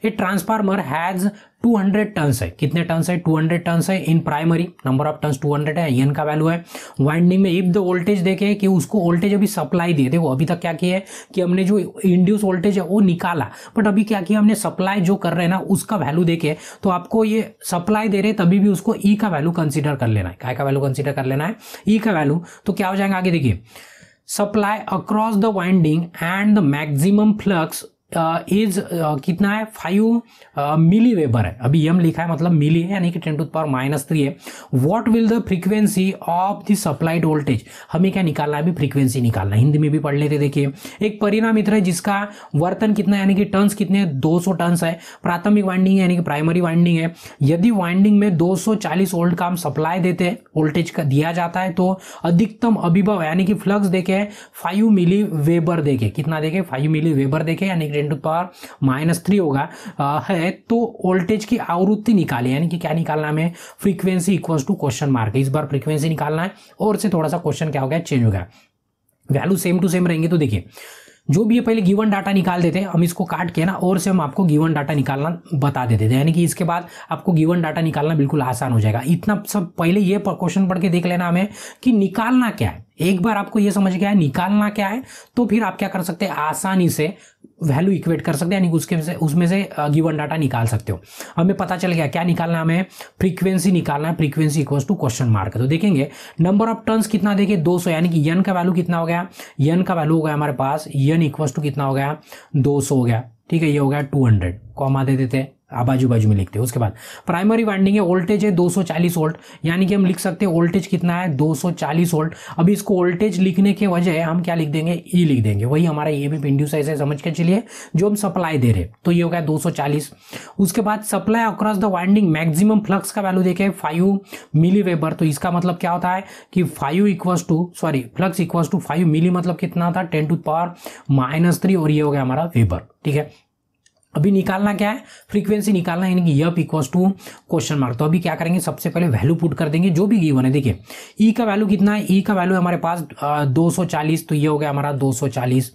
ये ट्रांसफार्मर हैज 200 टन्स है कितने टन्स है 200 टन्स है in primary number of turns 200 है एन का वैल्यू है वाइंडिंग में इफ द वोल्टेज देखे कि उसको वोल्टेज अभी सप्लाई दिए देखो अभी तक क्या किया है कि हमने जो इंड्यूस वोल्टेज है वो निकाला बट अभी क्या किया हमने सप्लाई जो कर रहे हैं ना उसका वैल्यू देखे तो आपको ये सप्लाई दे रहे तभी भी उसको ई e का वैल्यू कंसिडर कर लेना है काय का वैल्यू कंसिडर कर लेना है ई e का वैल्यू तो क्या हो जाएगा आगे देखिए supply across the winding and the maximum flux is कितना है फाइव मिली वेबर है अभी यम लिखा है मतलब मिली है यानी कि ten to power minus three है what will the frequency of the supplied voltage हमें क्या निकालना है अभी फ्रीक्वेंसी निकालना है हिंदी में भी पढ़ लेते देखिए एक परिणाम मित्र है जिसका वर्तन कितना यानी कि टर्न्स कितने दो सौ टन्स है प्राथमिक वाइंडिंग यानी कि प्राइमरी वाइंडिंग है यदि वाइंडिंग में चालीस वोल्ट का हम सप्लाई देते हैं वोल्टेज का दिया जाता है तो अधिकतम अभिभव यानी कि फ्लक्स देखे फाइव मिली वेबर देखे कितना देखे फाइव मिली वेबर देखे यानी कि ten to power minus three होगा आ, है तो वोल्टेज की आवृत्ति निकाली यानी कि क्या निकालना हमें frequency equals to question mark इस बार फ्रीक्वेंसी निकालना है और से थोड़ा सा क्वेश्चन क्या हो गया चेंज हो गया वैल्यू सेम टू सेम रहेंगे तो देखिए जो भी ये पहले गिवन डाटा निकाल देते हैं हम इसको काट के ना और से हम आपको गिवन डाटा निकालना बता देते थे यानी कि इसके बाद आपको गिवन डाटा निकालना बिल्कुल आसान हो जाएगा इतना सब पहले ये क्वेश्चन पढ़ के देख लेना हमें कि निकालना क्या है एक बार आपको ये समझ गया है निकालना क्या है तो फिर आप क्या कर सकते हैं आसानी से वैल्यू इक्वेट कर सकते हैं यानी उसके से उसमें से गिवन डाटा निकाल सकते हो हमें पता चल गया क्या निकालना हमें फ्रीक्वेंसी निकालना है frequency equals to question mark तो देखेंगे नंबर ऑफ टर्न्स कितना देखिए 200 यानी कि यन का वैल्यू कितना हो गया यन का वैल्यू हो गया हमारे पास यन इक्वल्स टू कितना हो गया दो हो गया ठीक है ये हो गया टू हंड्रेड दे देते हैं आजू बाजू में लिखते हैं उसके बाद प्राइमरी वाइंडिंग है वोल्टेज है 240 वोल्ट यानी कि हम लिख सकते हैं वोल्टेज कितना है 240 वोल्ट अभी इसको वोल्टेज लिखने के वजह हम क्या लिख देंगे ई e लिख देंगे वही हमारा भी पिंड्यू साइज है समझ के चलिए जो हम सप्लाई दे रहे तो ये हो गया चालीस उसके बाद supply across the winding maximum flux का वैल्यू देखे फाइव मिली वेबर तो इसका मतलब क्या होता है कि five equals to sorry flux equals to five milli मतलब कितना था ten to power minus three और ये हो गया हमारा वेबर ठीक है अभी निकालना क्या है फ्रीक्वेंसी निकालना यानी कि f equal to question mark तो अभी क्या करेंगे सबसे पहले वैल्यू पुट कर देंगे जो भी गिवन है देखिए ई e का वैल्यू कितना है ई e का वैल्यू हमारे पास दो सौ चालीस तो ये हो गया हमारा दो सौ चालीस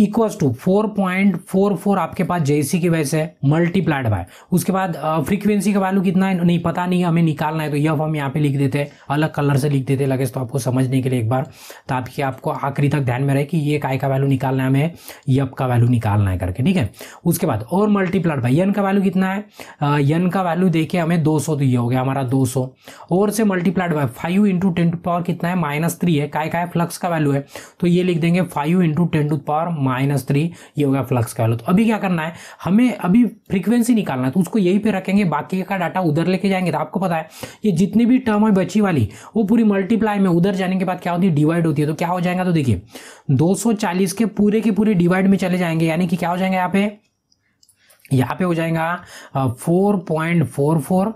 equals to four point four four आपके पास सी की वैसे है मल्टीप्लाइड बाय उसके बाद फ्रीक्वेंसी का वैल्यू कितना है नहीं पता नहीं हमें निकालना है तो यह हम यहाँ पे लिख देते हैं अलग कलर से लिख देते लगे तो आपको समझने के लिए एक बार ताकि आपको आखिरी तक ध्यान में रहे कि ये काय का वैल्यू निकालना है हमें यप का वैल्यू निकालना है करके ठीक है उसके बाद और मल्टीप्लाइड बाय यन का वैल्यू कितना है यन का वैल्यू देखिए हमें दो सौ तो ये हो गया हमारा दो और से multiplied by five into ten to power कितना है माइनस थ्री है काय का है फ्लक्स का वैल्यू है तो ये लिख देंगे five into ten to power minus three ये हो गया फ्लक्स का वैल्यू तो अभी क्या करना है हमें अभी फ्रीक्वेंसी निकालना है तो उसको यहीं पे रखेंगे बाकी का डाटा उधर लेके जाएंगे तो आपको पता है ये जितनी भी टर्म है बची वाली वो पूरी मल्टीप्लाई में उधर जाने के बाद क्या होती है डिवाइड होती है तो क्या हो जाएगा तो देखिए 240 के पूरे के पूरे डिवाइड में चले जाएंगे यानी कि क्या हो जाएंगे यहाँ पे यहाँ पे हो जाएगा four point four four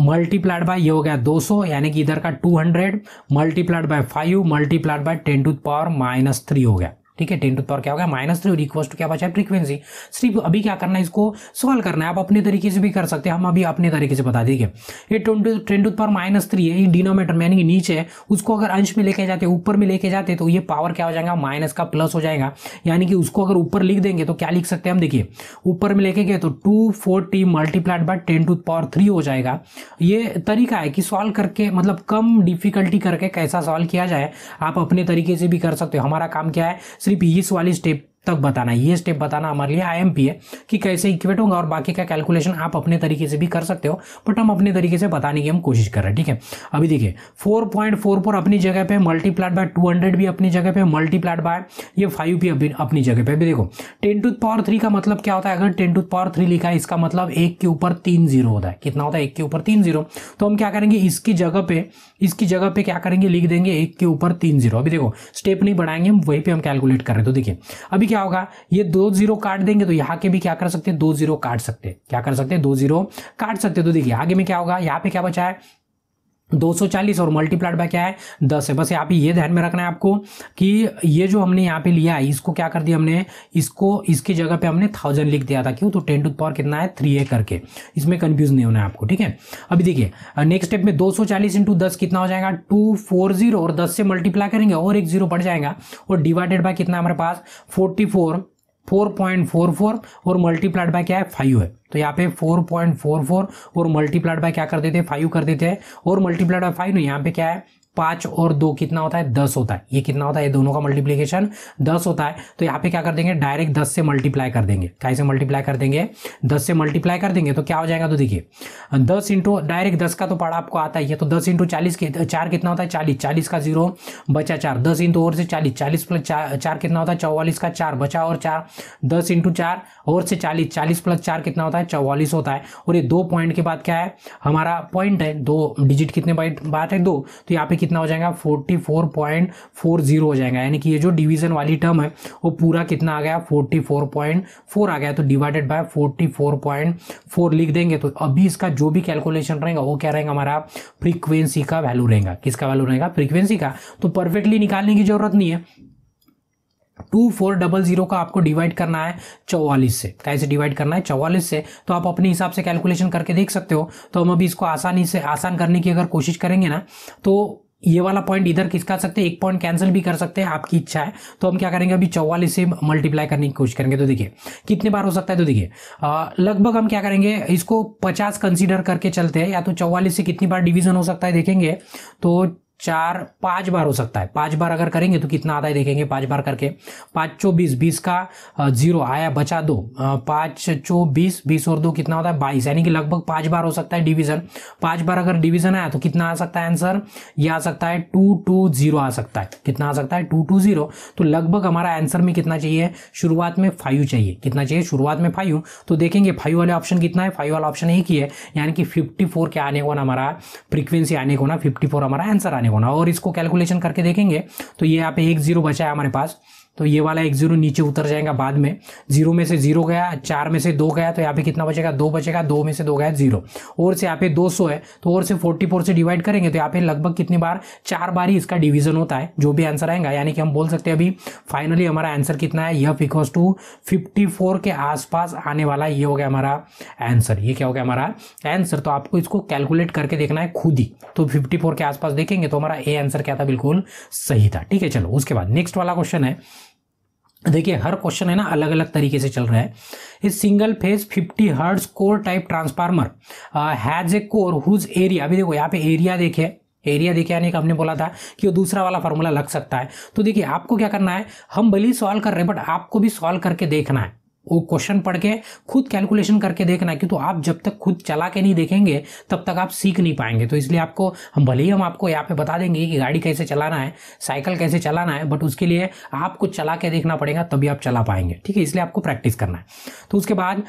multiplied by ये हो गया 200 यानी कि इधर का 200 multiplied by 5 multiplied by 10 to power minus three हो गया ठीक है टेन टू पावर क्या हो गया माइनस थ्री और इक्वल टू क्या बचा है फ्रीक्वेंसी सिर्फ अभी क्या करना है इसको सॉल्व करना है आप अपने तरीके से भी कर सकते हैं हम अभी अपने तरीके से बता देंगे ये twenty ten to power minus three है ये डिनोमीटर यानी कि नीचे है उसको अगर अंश में लेके जाते ऊपर में लेके जाते तो ये पावर क्या हो जाएगा माइनस का प्लस हो जाएगा यानी कि उसको अगर ऊपर लिख देंगे तो क्या लिख सकते हैं हम देखिए ऊपर में लेके गए तो two forty multiplied by ten to power three हो जाएगा ये तरीका है कि सॉल्व करके मतलब कम डिफिकल्टी करके कैसा सॉल्व किया जाए आप अपने तरीके से भी कर सकते हो हमारा काम क्या है सिर्फ इस वाली स्टेप तक बताना ये स्टेप बताना हमारे लिए आई है कि कैसे इक्वेट होगा और बाकी का कैलकुलेशन आप अपने तरीके से भी कर सकते हो बट हम अपने तरीके से बताने की हम कोशिश कर रहे हैं ठीक है अभी देखिए 4.44 अपनी जगह पे मल्टीप्लाइड बाय 200 भी अपनी जगह पे मल्टीप्लाइड बाय ये 5 भी अभी अपनी जगह पे भी देखो टेन टू पावर थ्री का मतलब क्या होता है अगर टेन टू पावर थ्री लिखा है इसका मतलब एक के ऊपर तीन जीरो होता है कितना होता है एक के ऊपर तीन जीरो तो हम क्या करेंगे इसकी जगह पे इसकी जगह पे क्या करेंगे लिख देंगे एक के ऊपर तीन जीरो अभी देखो स्टेप नहीं बढ़ाएंगे हम वहीं पर हम कैलकुलेट कर रहे तो देखिए अभी क्या होगा ये दो जीरो काट देंगे तो यहाँ के भी क्या कर सकते हैं दो जीरो काट सकते हैं क्या कर सकते हैं दो जीरो काट सकते हैं तो देखिए आगे में क्या होगा यहाँ पे क्या बचा है 240 और मल्टीप्लाइड बाय क्या है 10 है बस यहाँ पे ये ध्यान में रखना है आपको कि ये जो हमने यहाँ पे लिया है इसको क्या कर दिया हमने इसको इसकी जगह पे हमने थाउजेंड लिख दिया था क्यों तो टेन टू पावर कितना है थ्री ए करके इसमें कंफ्यूज नहीं होना है आपको ठीक है अभी देखिए नेक्स्ट स्टेप में 240 सौ चालीस इंटू दस कितना हो जाएगा टू फोर जीरो और दस से मल्टीप्लाई करेंगे और एक जीरो बढ़ जाएगा और डिवाइडेड बाय कितना हमारे पास forty four four point four four और मल्टीप्लाइड बाय क्या है फाइव है तो यहाँ पे फोर पॉइंट फोर फोर और मल्टीप्लाइड बाय क्या कर देते हैं फाइव कर देते हैं और मल्टीप्लाइड बाय फाइव नहीं तो यहाँ पे क्या है पांच और दो कितना होता है दस होता है ये कितना होता है ये दोनों का मल्टीप्लीकेशन दस होता है तो यहाँ पे क्या कर देंगे डायरेक्ट दस से मल्टीप्लाई कर देंगे कैसे मल्टीप्लाई कर देंगे दस से मल्टीप्लाई कर देंगे तो क्या हो जाएगा तो देखिए दस इंटू डायरेक्ट दस का तो पड़ा आपको आता है ये तो दस इंटू चालीस चार कितना होता है चालीस चालीस का जीरो बचा चार दस इंटू और से चालीस चालीस प्लस चार कितना होता है चौवालीस का चार बचा और चार दस इंटू चार और से चालीस चालीस प्लस चार कितना होता है चौवालीस होता है और ये दो पॉइंट के बाद क्या है हमारा पॉइंट है दो डिजिट कितने बात है दो तो यहाँ पे कितना हो जाएगा forty four point four zero हो जाएगा यानी कि ये जो डिवीजन वाली टर्म है वो पूरा कितना आ गया फोर्टी फोर पॉइंट फोर आ गया तो divided by forty four point four लिख देंगे तो अभी इसका जो भी कैलकुलेशन रहेगा वो क्या रहेगा हमारा फ्रीक्वेंसी का वैल्यू रहेगा किसका वैल्यू रहेगा फ्रीक्वेंसी का तो परफेक्टली निकालने की जरूरत नहीं है टू फोर डबल जीरो का आपको डिवाइड करना है चौवालीस से कैसे डिवाइड करना है चौवालीस से तो आप अपने हिसाब से कैलकुलेशन करके देख सकते हो तो हम अभी इसको आसानी से आसान करने की अगर कोशिश करेंगे ना तो ये वाला पॉइंट इधर किसका सकते हैं एक पॉइंट कैंसिल भी कर सकते हैं आपकी इच्छा है तो हम क्या करेंगे अभी चौवालीस से मल्टीप्लाई करने की कोशिश करेंगे तो देखिए कितने बार हो सकता है तो देखिए लगभग हम क्या करेंगे इसको पचास कंसिडर करके चलते हैं या तो चौवालीस से कितनी बार डिवीजन हो सकता है देखेंगे तो चार पाँच बार हो सकता है पाँच बार अगर करेंगे तो कितना आता है देखेंगे पाँच बार करके पाँच चो बीस बीस का जीरो आया बचा दो पाँच चो बीस बीस और दो कितना होता है बाईस यानी कि लगभग पाँच बार हो सकता है डिवीज़न पाँच बार अगर डिवीज़न आया तो कितना आ सकता है आंसर ये आ सकता है टू टू जीरो आ सकता है कितना आ सकता है टू टू जीरो तो लगभग हमारा आंसर में कितना चाहिए शुरुआत में फाइव चाहिए कितना चाहिए शुरुआत में फाइव तो देखेंगे फाइव वाले ऑप्शन कितना है फाइव वाला ऑप्शन एक ही है यानी कि फिफ्टी फोर के आने को ना हमारा फ्रीक्वेंसी आने को ना फिफ्टी फोर हमारा आंसर आने होना और इसको कैलकुलेशन करके देखेंगे तो ये यहाँ पे एक जीरो बचा है हमारे पास तो ये वाला एक जीरो नीचे उतर जाएगा बाद में जीरो में से जीरो गया चार में से दो गया तो यहाँ पे कितना बचेगा दो बचेगा दो में से दो गया जीरो और से यहाँ पे दो सौ है तो और से फोर्टी फोर से डिवाइड करेंगे तो यहाँ पे लगभग कितनी बार चार बार ही इसका डिवीजन होता है जो भी आंसर आएगा यानी कि हम बोल सकते हैं अभी फाइनली हमारा आंसर कितना है f equal to fifty four के आसपास आने वाला ये हो गया हमारा आंसर ये क्या हो गया हमारा आंसर तो आपको इसको कैलकुलेट करके देखना है खुद ही तो फिफ्टी फोर के आसपास देखेंगे तो हमारा ए आंसर क्या था बिल्कुल सही था ठीक है चलो उसके बाद नेक्स्ट वाला क्वेश्चन है देखिए हर क्वेश्चन है ना अलग अलग तरीके से चल रहा है इस single phase 50 hertz core type transformer has a core whose area अभी देखो यहाँ पे एरिया देखिए एरिया देखिए यानी कि हमने बोला था कि वो दूसरा वाला फार्मूला लग सकता है तो देखिए आपको क्या करना है हम भले ही सॉल्व कर रहे हैं बट आपको भी सॉल्व करके देखना है वो क्वेश्चन पढ़ के खुद कैलकुलेशन करके देखना क्यों तो आप जब तक खुद चला के नहीं देखेंगे तब तक आप सीख नहीं पाएंगे तो इसलिए आपको हम भले ही हम आपको यहाँ पे बता देंगे कि गाड़ी कैसे चलाना है साइकिल कैसे चलाना है बट उसके लिए आपको चला के देखना पड़ेगा तभी आप चला पाएंगे ठीक है इसलिए आपको प्रैक्टिस करना है तो उसके बाद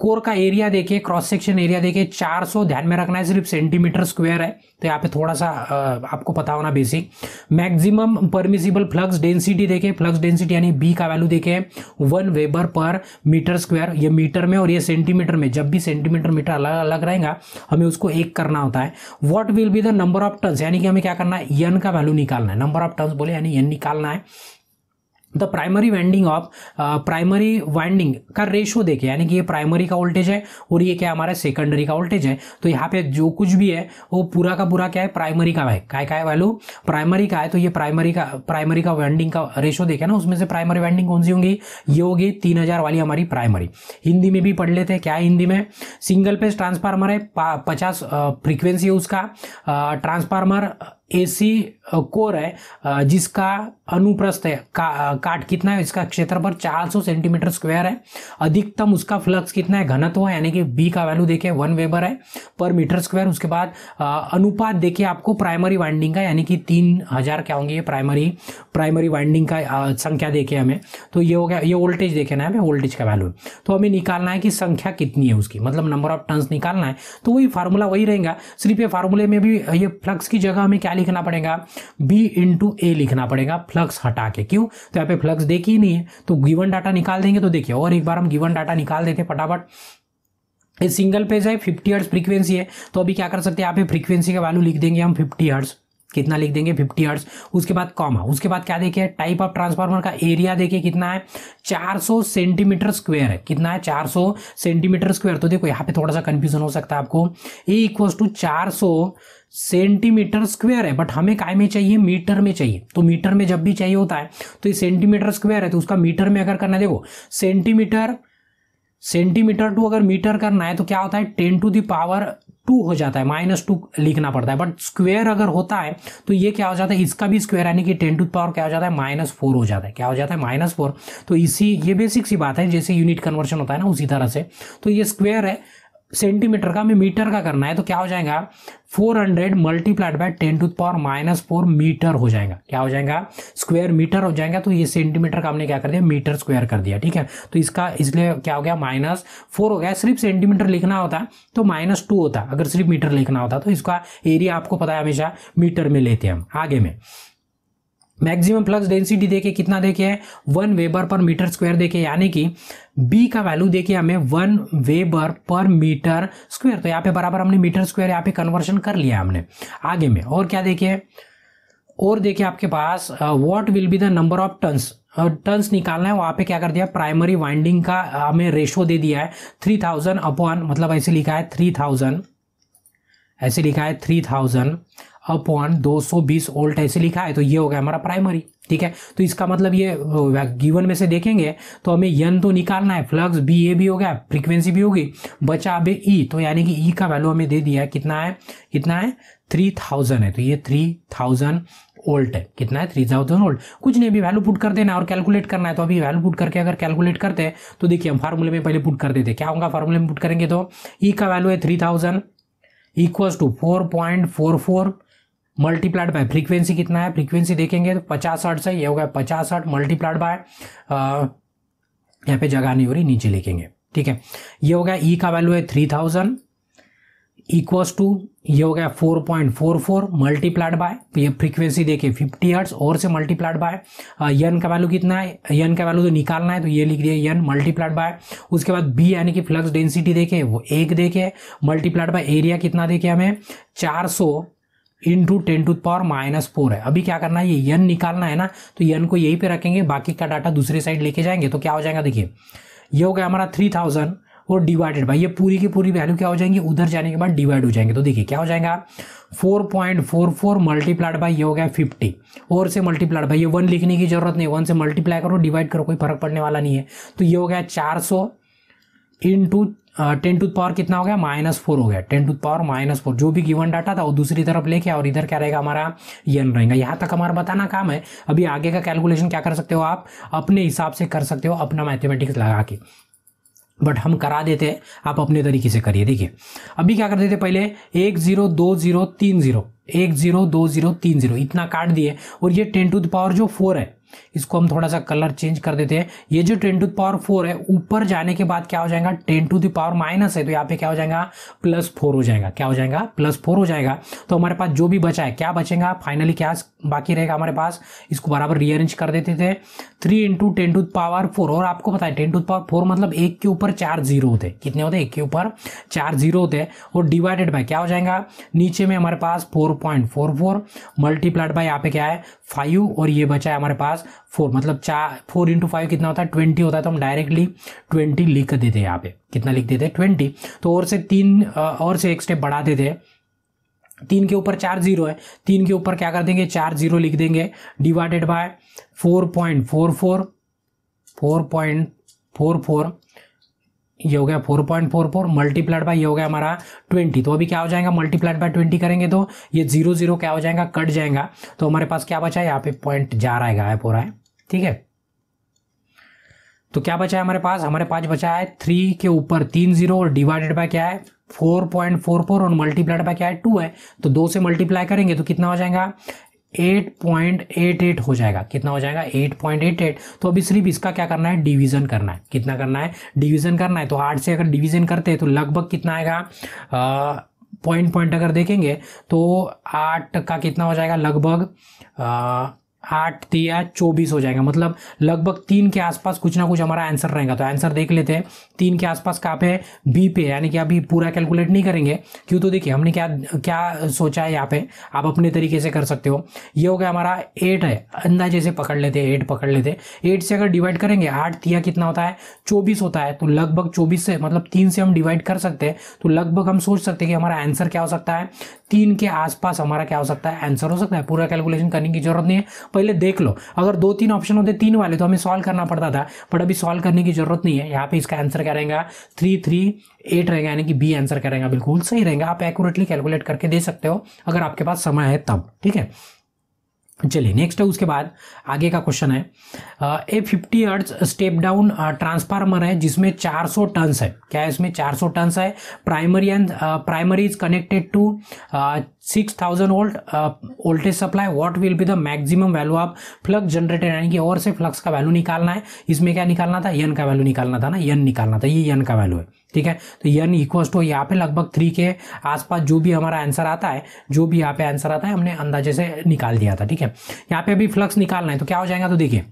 कोर का एरिया देखिए क्रॉस सेक्शन एरिया देखिए चार ध्यान में रखना है सिर्फ सेंटीमीटर स्क्वेयर है तो यहाँ पे थोड़ा सा आपको पता होना basic maximum permissible flux density देखें फ्लक्स डेंसिटी यानी बी का वैल्यू देखें one weber per metre square ये मीटर में और ये सेंटीमीटर में जब भी सेंटीमीटर मीटर अलग अलग रहेगा हमें उसको एक करना होता है what will be the number of turns यानी कि हमें क्या करना है एन का वैल्यू निकालना है नंबर ऑफ टर्न्स बोले यानी एन निकालना है the primary winding of primary winding का रेशो देखें यानी कि ये प्राइमरी का वोल्टेज है और ये क्या हमारा सेकेंडरी का वोल्टेज है तो यहाँ पे जो कुछ भी है वो पूरा का पूरा क्या है प्राइमरी का है क्या क्या है वैल्यू प्राइमरी का है तो ये प्राइमरी का प्राइमरी का वाइंडिंग का रेशो देखे ना उसमें से प्राइमरी वाइंडिंग कौन सी होंगी ये होगी तीन हजार वाली हमारी प्राइमरी हिंदी में भी पढ़ लेते हैं क्या है हिंदी में सिंगल पेज ट्रांसफार्मर है पचास फ्रीक्वेंसी है उसका ट्रांसफार्मर एसी कोर है जिसका अनुप्रस्थ है का, काट कितना है इसका क्षेत्रफल 400 सेंटीमीटर स्क्वायर है अधिकतम उसका फ्लक्स कितना है घनत्व है यानी कि बी का वैल्यू देखिए वन वेबर है पर मीटर स्क्वायर उसके बाद अनुपात देखिए आपको प्राइमरी वाइंडिंग का यानी कि तीन हज़ार क्या होंगे ये प्राइमरी प्राइमरी वाइंडिंग का संख्या देखे हमें तो ये हो गया ये वोल्टेज देखना है हमें वोल्टेज का वैल्यू तो हमें निकालना है कि संख्या कितनी है उसकी मतलब नंबर ऑफ टर्न्स निकालना है तो वही फार्मूला वही रहेगा सिर्फ ये फार्मूले में भी ये फ्लक्स की जगह हमें क्या लिखना पड़ेगा बी इंटू ए लिखना पड़ेगा फ्लक्स हटा के क्यों तो यहाँ पे फ्लक्स देख ही नहीं है तो गिवन डाटा निकाल देंगे तो देखिए और एक बार हम गिवन डाटा निकाल देते फटाफट ये सिंगल पेज है फिफ्टी हर्ट्स फ्रीक्वेंसी है तो अभी क्या कर सकते हैं यहाँ पे फ्रीक्वेंसी का वैल्यू लिख देंगे हम फिफ्टी हर्ट्स कितना लिख देंगे फिफ्टी हर्ट्स उसके बाद कॉमा उसके बाद क्या देखिए टाइप ऑफ ट्रांसफार्मर का एरिया देखिए कितना है 400 सेंटीमीटर स्क्वायर है कितना है 400 सेंटीमीटर स्क्वायर तो देखो यहाँ पे थोड़ा सा कंफ्यूजन हो सकता है आपको ए इक्वल्स टू चार सेंटीमीटर स्क्वायर है बट हमें काय में चाहिए मीटर में चाहिए तो मीटर में जब भी चाहिए होता है तो ये सेंटीमीटर स्क्वायर है तो उसका मीटर में अगर करना देखो सेंटीमीटर सेंटीमीटर टू अगर मीटर करना है तो क्या होता है टेन टू दावर टू हो जाता है माइनस टू लिखना पड़ता है बट स्क्वेयर अगर होता है तो ये क्या हो जाता है इसका भी स्क्वेयर यानी कि टेन टू पावर क्या हो जाता है माइनस फोर हो जाता है क्या हो जाता है माइनस फोर तो इसी ये बेसिक सी बात है जैसे यूनिट कन्वर्शन होता है ना उसी तरह से तो ये स्क्वेयर है सेंटीमीटर का हमें मीटर का करना है तो क्या हो जाएगा 400 hundred multiplied by ten to power minus four metre हो जाएगा क्या हो जाएगा स्क्वायर मीटर हो जाएगा तो ये सेंटीमीटर का हमने क्या कर दिया मीटर स्क्वायर कर दिया ठीक है तो इसका इसलिए क्या हो गया माइनस फोर हो गया सिर्फ सेंटीमीटर लिखना होता तो माइनस टू होता अगर सिर्फ मीटर लिखना होता तो इसका एरिया आपको पता है हमेशा मीटर में लेते हैं हम आगे में मैक्सिमम फ्लक्स डेंसिटी देखिए कितना है one weber per metre square देखिए यानी कि बी का वैल्यू देखिए हमें one weber per metre square तो यहाँ पे बराबर हमने मीटर स्क्वायर यहाँ पे कन्वर्शन कर लिया हमने आगे में और क्या देखिए और देखिए आपके पास what will be the number of tons turns निकालना है वहाँ पे क्या कर दिया प्राइमरी वाइंडिंग का uh, हमें रेशो दे दिया है थ्री थाउजेंड अपॉन मतलब ऐसे लिखा है थ्री थाउजेंड ऐसे लिखा है थ्री थाउजेंड अपॉन 220 वोल्ट ऐसे लिखा है तो ये हो गया हमारा प्राइमरी ठीक है तो इसका मतलब ये गिवन में से देखेंगे तो हमें यन तो निकालना है फ्लक्स बी ए भी हो गया फ्रीक्वेंसी भी होगी बचा अब ई e, तो यानी कि ई e का वैल्यू हमें दे दिया है कितना है कितना है थ्री थाउजेंड है तो ये थ्री थाउजेंड ओल्ट है कितना है थ्री थाउजेंड ओल्ट कुछ नहीं अभी वैल्यू पुट कर देना और कैलकुलेट करना है तो अभी वैल्यू पुट करके अगर कैलकुलेट करते हैं तो देखिए हम फार्मूले में पहले पुट कर देते क्या होगा फार्मूले में पुट करेंगे तो ई e का वैल्यू है three thousand equals to four point four four multiplied by frequency कितना है फ्रीक्वेंसी देखेंगे तो पचास हर्ट से ये हो गया पचास हर्ट मल्टीप्लाइड बाय यहाँ पे जगह नहीं हो रही नीचे लिखेंगे ठीक है ये हो गया ई e का वैल्यू है थ्री थाउजेंड इक्वस टू ये हो गया four point four four multiplied by तो ये फ्रीक्वेंसी देखिए फिफ्टी हर्ट्स और से मल्टीप्लाइड बाय एन का वैल्यू कितना है एन का वैल्यू तो निकालना है तो ये लिख दिया एन मल्टीप्लाइड बाय उसके बाद बी यानी कि फ्लक्स डेंसिटी देखे वो एक देखे मल्टीप्लाइड बाय एरिया कितना देखे हमें चार सौ into ten to power minus four है अभी क्या करना है ये यन निकालना है ना तो यन को यही पे रखेंगे बाकी का डाटा दूसरे साइड लेके जाएंगे तो क्या हो जाएगा देखिए ये हो गया हमारा थ्री थाउजेंड और डिवाइडेड बाई ये पूरी की पूरी वैल्यू क्या हो जाएंगी उधर जाने के बाद डिवाइड हो जाएंगे तो देखिए क्या हो जाएगा four point four four multiplied by ये हो गया फिफ्टी और से मल्टीप्लाइड बाई ये वन लिखने की जरूरत नहीं वन से मल्टीप्लाई करो डिवाइड करो कोई फर्क पड़ने वाला नहीं है तो ये हो गया चार सौ इंटू टेन टू पावर कितना हो गया माइनस फोर हो गया ten to power minus four जो भी गिवन डाटा था वो दूसरी तरफ लेके और इधर क्या रहेगा हमारा यन रहेगा यहाँ तक हमारा बताना काम है अभी आगे का कैलकुलेशन क्या कर सकते हो आप अपने हिसाब से कर सकते हो अपना मैथमेटिक्स लगा के बट हम करा देते हैं आप अपने तरीके से करिए देखिए अभी क्या कर देते पहले एक जीरो दो जीरो तीन जीरो एक जीरो दो जीरो तीन जीरो इतना काट दिए और ये टेन टू द पावर जो फोर है इसको हम थोड़ा सा कलर चेंज कर देते हैं ये जो टेन टू पावर फोर है ऊपर जाने के बाद क्या हो जाएगा टेन टू दावर माइनस है तो यहाँ पे क्या हो जाएगा प्लस फोर हो जाएगा क्या हो जाएगा प्लस फोर हो जाएगा तो हमारे पास जो भी बचा है क्या बचेगा फाइनली क्या बाकी रहेगा हमारे पास इसको बराबर रीअरेंज कर देते थे three into ten to power four और आपको पता है टेन टू पावर फोर मतलब एक के ऊपर चार जीरो होते कितने होते एक के ऊपर चार जीरो होते हैं और डिवाइडेड बाय क्या हो जाएगा नीचे में हमारे पास four point four four multiplied by यहाँ पे क्या है फाइव और ये बचा है हमारे पास फोर मतलब चार फोर इंटू फाइव कितना होता है ट्वेंटी होता है तो हम डायरेक्टली ट्वेंटी लिख देते हैं यहाँ पे कितना लिख देते हैं ट्वेंटी तो और से तीन और से एक स्टेप बढ़ा देते हैं तीन के ऊपर चार जीरो है तीन के ऊपर क्या कर देंगे चार जीरो लिख देंगे divided by four point four four four point four four ये हो गया four point four four multiplied by ये हो गया हमारा ट्वेंटी तो अभी क्या हो जाएगा मल्टीप्लाइड बाई ट्वेंटी करेंगे तो ये जीरो जीरो क्या हो जाएगा कट जाएगा तो हमारे पास क्या बचा है यहाँ पे पॉइंट जा रहा है गायब हो रहा है ठीक है तो क्या बचा है हमारे पास हमारे पास बचा है थ्री के ऊपर तीन जीरो और डिवाइडेड बाय क्या है फोर पॉइंट फोर फोर और मल्टीप्लाइड बाय क्या है टू है तो दो से मल्टीप्लाई करेंगे तो कितना हो जाएगा 8.88 हो जाएगा कितना हो जाएगा 8.88 तो अभी सिर्फ इसका क्या करना है डिवीजन करना है कितना करना है डिवीजन करना है तो आठ से अगर डिवीजन करते हैं तो लगभग कितना आएगा पॉइंट पॉइंट अगर देखेंगे तो आठ का कितना हो जाएगा लगभग आठ दिया चौबीस हो जाएगा मतलब लगभग तीन के आसपास कुछ ना कुछ हमारा आंसर रहेगा तो आंसर देख लेते हैं तीन के आसपास कहाँ पे बी पे यानी कि अभी पूरा कैलकुलेट नहीं करेंगे क्यों तो देखिए हमने क्या क्या सोचा है यहाँ पे आप अपने तरीके से कर सकते हो ये हो गया हमारा एट है अंदाजे से पकड़ लेते हैं एट पकड़ लेते हैं एट से अगर डिवाइड करेंगे आठ तिया कितना होता है चौबीस होता है तो लगभग चौबीस से मतलब तीन से हम डिवाइड कर सकते हैं तो लगभग हम सोच सकते हैं कि हमारा आंसर क्या हो सकता है तीन के आसपास हमारा क्या हो सकता है आंसर हो सकता है पूरा कैलकुलेशन करने की जरूरत नहीं है पहले देख लो अगर दो तीन ऑप्शन होते तीन वाले तो हमें सॉल्व करना पड़ता था बट अभी सॉल्व करने की जरूरत नहीं है यहाँ पे इसका आंसर क्या रहेगा थ्री थ्री एट रहेगा यानी कि बी आंसर करेगा बिल्कुल सही रहेगा आप एक्यूरेटली कैलकुलेट करके दे सकते हो अगर आपके पास समय है तब ठीक है चलिए नेक्स्ट है उसके बाद आगे का क्वेश्चन है a fifty hertz step down transformer है जिसमें 400 टन्स है क्या है इसमें 400 टन्स है primary and primary is connected to 6000 thousand volt voltage supply what will be the maximum value of flux generated यानी कि और से फ्लक्स का वैल्यू निकालना है इसमें क्या निकालना था यन का वैल्यू निकालना था ना यन निकालना था ये यन का वैल्यू है ठीक है तो यन इक्व टू यहाँ पे लगभग थ्री के आसपास जो भी हमारा आंसर आता है जो भी यहाँ पे आंसर आता है हमने अंदाजे से निकाल दिया था ठीक है यहाँ पे अभी फ्लक्स निकालना है तो क्या हो जाएगा तो देखिए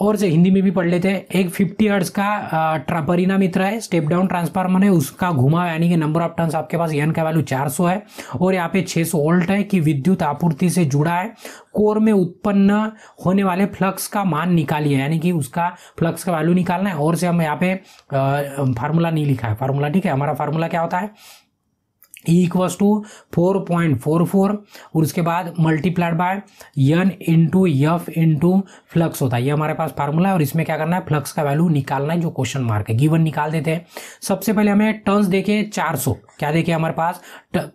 और से हिंदी में भी पढ़ लेते हैं एक फिफ्टी हर्ट्स का परिणा मित्र है स्टेप डाउन ट्रांसफार्मर है उसका घुमाव यानी कि नंबर ऑफ टर्न्स आपके पास एन का वैल्यू चार सौ है और यहाँ पे छः सौ वोल्ट है कि विद्युत आपूर्ति से जुड़ा है कोर में उत्पन्न होने वाले फ्लक्स का मान निकालिए यानी कि उसका फ्लक्स का वैल्यू निकालना है और से हम यहाँ पे फार्मूला नहीं लिखा है फार्मूला ठीक है हमारा फार्मूला क्या होता है equals to four point four four और उसके बाद multiplied by N into f into flux होता है ये हमारे पास फार्मूला है और इसमें क्या करना है फ्लक्स का वैल्यू निकालना है जो क्वेश्चन मार्क है गिवन निकाल देते हैं सबसे पहले हमें टर्न्स देखे चार सौ क्या देखे हमारे पास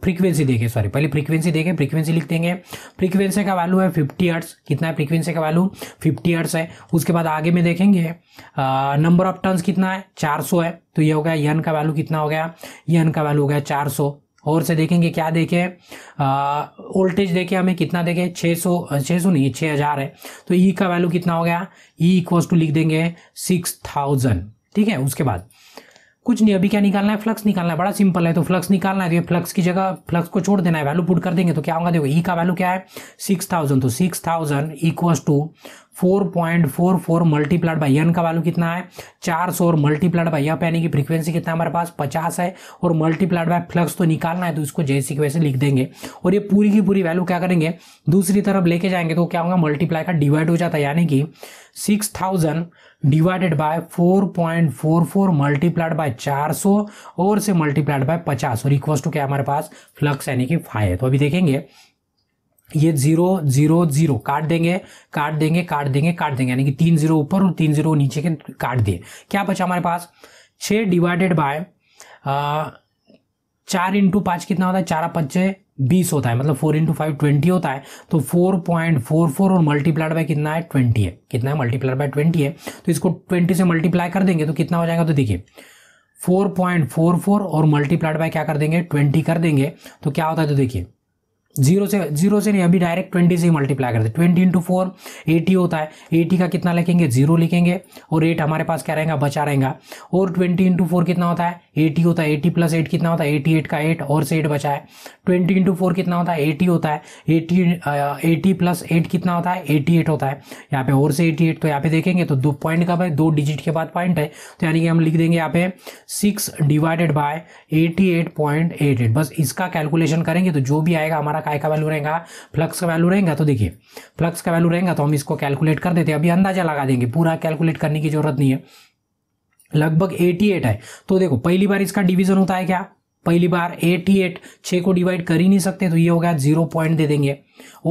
फ्रीक्वेंसी देखे सॉरी पहले फ्रीक्वेंसी देखे फ्रीक्वेंसी लिख देंगे फ्रीक्वेंसी का वैल्यू है फिफ्टी अर्ट्स कितना है फ्रीक्वेंसी का वैल्यू फिफ्टी अर्ट्स है उसके बाद आगे में देखेंगे नंबर ऑफ टर्न्स कितना है चार है तो ये हो गया यन का वैल्यू कितना हो गया यन का वैल्यू हो गया चार और से देखेंगे क्या देखे वोल्टेज देखे हमें कितना देखे 600 600 नहीं 6000 है तो ई e का वैल्यू कितना हो गया ई इक्वल्स टू लिख देंगे 6000 ठीक है उसके बाद कुछ नहीं अभी क्या निकालना है फ्लक्स निकालना है बड़ा सिंपल है तो फ्लक्स निकालना है तो ये फ्लक्स की जगह फ्लक्स को छोड़ देना है वैल्यू पुट कर देंगे तो क्या होगा देखो ई e का वैल्यू क्या है सिक्स थाउजेंड तो six thousand equal to four point four four multiplied by N का वैल्यू कितना है चार सौ और मल्टीप्लाइड बाई एफ यानी कि फ्रीक्वेंसी कितना हमारे पास पचास है और मल्टीप्लाइड बाई फ्लक्स तो निकालना है तो इसको जैसे कि वैसे लिख देंगे और ये पूरी की पूरी वैल्यू क्या करेंगे दूसरी तरफ लेके जाएंगे तो क्या होगा मल्टीप्लाई का डिवाइड हो जाता है यानी कि six thousand divided by 4.44 multiplied by 400 और से मल्टीप्लाइड बाय 50 और इक्वल टू क्या हमारे पास फ्लक्स यानी कि फाइव है तो अभी देखेंगे ये जीरो जीरो जीरो काट देंगे काट देंगे काट देंगे काट देंगे यानी कि तीन जीरो ऊपर और तीन जीरो नीचे के काट दिए क्या बचा हमारे पास छ डिवाइडेड बाय चार इंटू पाँच कितना होता है चार पच्चे बीस होता है मतलब फोर इंटू फाइव ट्वेंटी होता है तो फोर पॉइंट फोर फोर और मल्टीप्लाइड बाय कितना है ट्वेंटी है कितना है मल्टीप्लाइड बाय ट्वेंटी है तो इसको ट्वेंटी से मल्टीप्लाई कर देंगे तो कितना हो जाएगा तो देखिए फोर पॉइंट फोर फोर और मल्टीप्लाइड बाय क्या कर देंगे ट्वेंटी कर देंगे तो क्या होता है तो देखिए जीरो से जीरो से नहीं अभी डायरेक्ट ट्वेंटी से ही मल्टीप्लाई करते ट्वेंटी इंटू फोर एटी होता है एटी का कितना लिखेंगे जीरो लिखेंगे और एट हमारे पास क्या रहेगा बचा रहेगा और ट्वेंटी इंटू फोर कितना होता है एटी होता है एटी प्लस एट कितना होता है एटी एट का एट और से एट बचा है ट्वेंटी इंटू फोर कितना होता है एटी होता है एटी एटी प्लस एट कितना होता है एटी एट होता है यहाँ पे और से एटी एट तो यहाँ पे देखेंगे तो दो पॉइंट कब है दो डिजिट के बाद पॉइंट है तो यानी कि हम लिख देंगे यहाँ पे six divided by eighty eight point eight eight बस इसका कैलकुलेशन करेंगे तो जो भी आएगा हमारा काय का वैल्यू रहेगा फ्लक्स का वैल्यू रहेगा तो देखिए फ्लक्स का वैल्यू रहेगा तो हम इसको कैलकुलेट कर देते हैं अभी अंदाजा लगा देंगे पूरा कैलकुलेट करने की जरूरत नहीं है लगभग 88 है तो देखो पहली बार इसका डिवीजन होता है क्या पहली बार 88 एट छः को डिवाइड कर ही नहीं सकते तो ये हो गया जीरो पॉइंट दे देंगे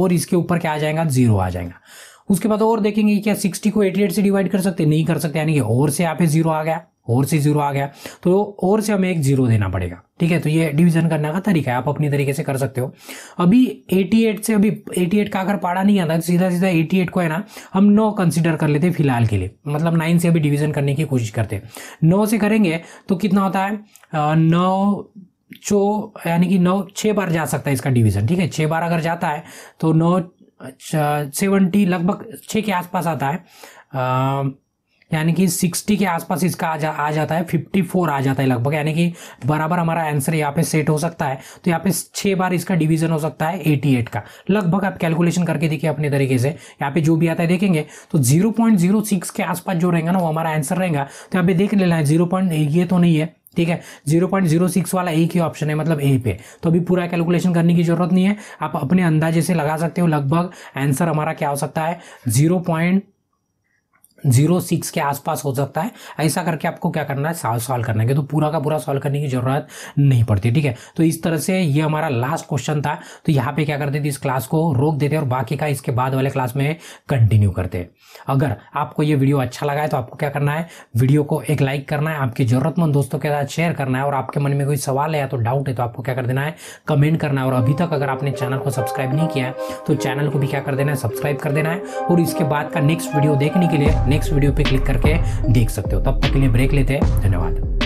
और इसके ऊपर क्या आ जाएगा जीरो आ जाएगा उसके बाद और देखेंगे क्या 60 को 88 से डिवाइड कर सकते नहीं कर सकते यानी कि और से यहाँ पे जीरो आ गया और से जीरो आ गया तो और से हमें एक जीरो देना पड़ेगा ठीक है तो ये डिवीजन करने का तरीका है आप अपनी तरीके से कर सकते हो अभी 88 से अभी 88 का अगर पाड़ा नहीं आता सीधा सीधा 88 को है ना हम नौ कंसिडर कर लेते हैं फिलहाल के लिए मतलब नाइन से अभी डिवीजन करने की कोशिश करते हैं नौ से करेंगे तो कितना होता है नौ चो यानी कि नौ छः बार जा सकता है इसका डिवीजन ठीक है छः बार अगर जाता है तो नौ सेवनटी लगभग छः के आसपास आता है यानी कि 60 के आसपास इसका आ, जा, आ जाता है 54 आ जाता है लगभग यानी कि बराबर हमारा आंसर यहाँ पे सेट हो सकता है तो यहाँ पे छः बार इसका डिवीजन हो सकता है 88 का लगभग आप कैलकुलेशन करके देखिए अपने तरीके से यहाँ पे जो भी आता है देखेंगे तो 0.06 के आसपास जो रहेगा ना वो हमारा आंसर रहेगा तो यहाँ पे देख लेना है जीरो ये तो नहीं है ठीक है जीरो जीरो पॉइंट सिक्स वाला एक ही ऑप्शन है मतलब ए पे तो अभी पूरा कैलकुलेशन करने की जरूरत नहीं है आप अपने अंदाजे से लगा सकते हो लगभग आंसर हमारा क्या हो सकता है जीरो पॉइंट जीरो सिक्स के आसपास हो सकता है ऐसा करके आपको क्या करना है सॉल्व सॉल्व करना है तो पूरा का पूरा सॉल्व करने की ज़रूरत नहीं पड़ती ठीक है तो इस तरह से ये हमारा लास्ट क्वेश्चन था तो यहाँ पे क्या करते थे इस क्लास को रोक देते और बाकी का इसके बाद वाले क्लास में कंटिन्यू करते अगर आपको ये वीडियो अच्छा लगा है तो आपको क्या करना है वीडियो को एक लाइक करना है आपके ज़रूरतमंद दोस्तों के साथ शेयर करना है और आपके मन में कोई सवाल है या तो डाउट है तो आपको क्या कर देना है कमेंट करना है और अभी तक अगर आपने चैनल को सब्सक्राइब नहीं किया है तो चैनल को भी क्या कर देना है सब्सक्राइब कर देना है और इसके बाद का नेक्स्ट वीडियो देखने के लिए नेक्स्ट वीडियो पर क्लिक करके देख सकते हो तब तक के लिए ब्रेक लेते हैं धन्यवाद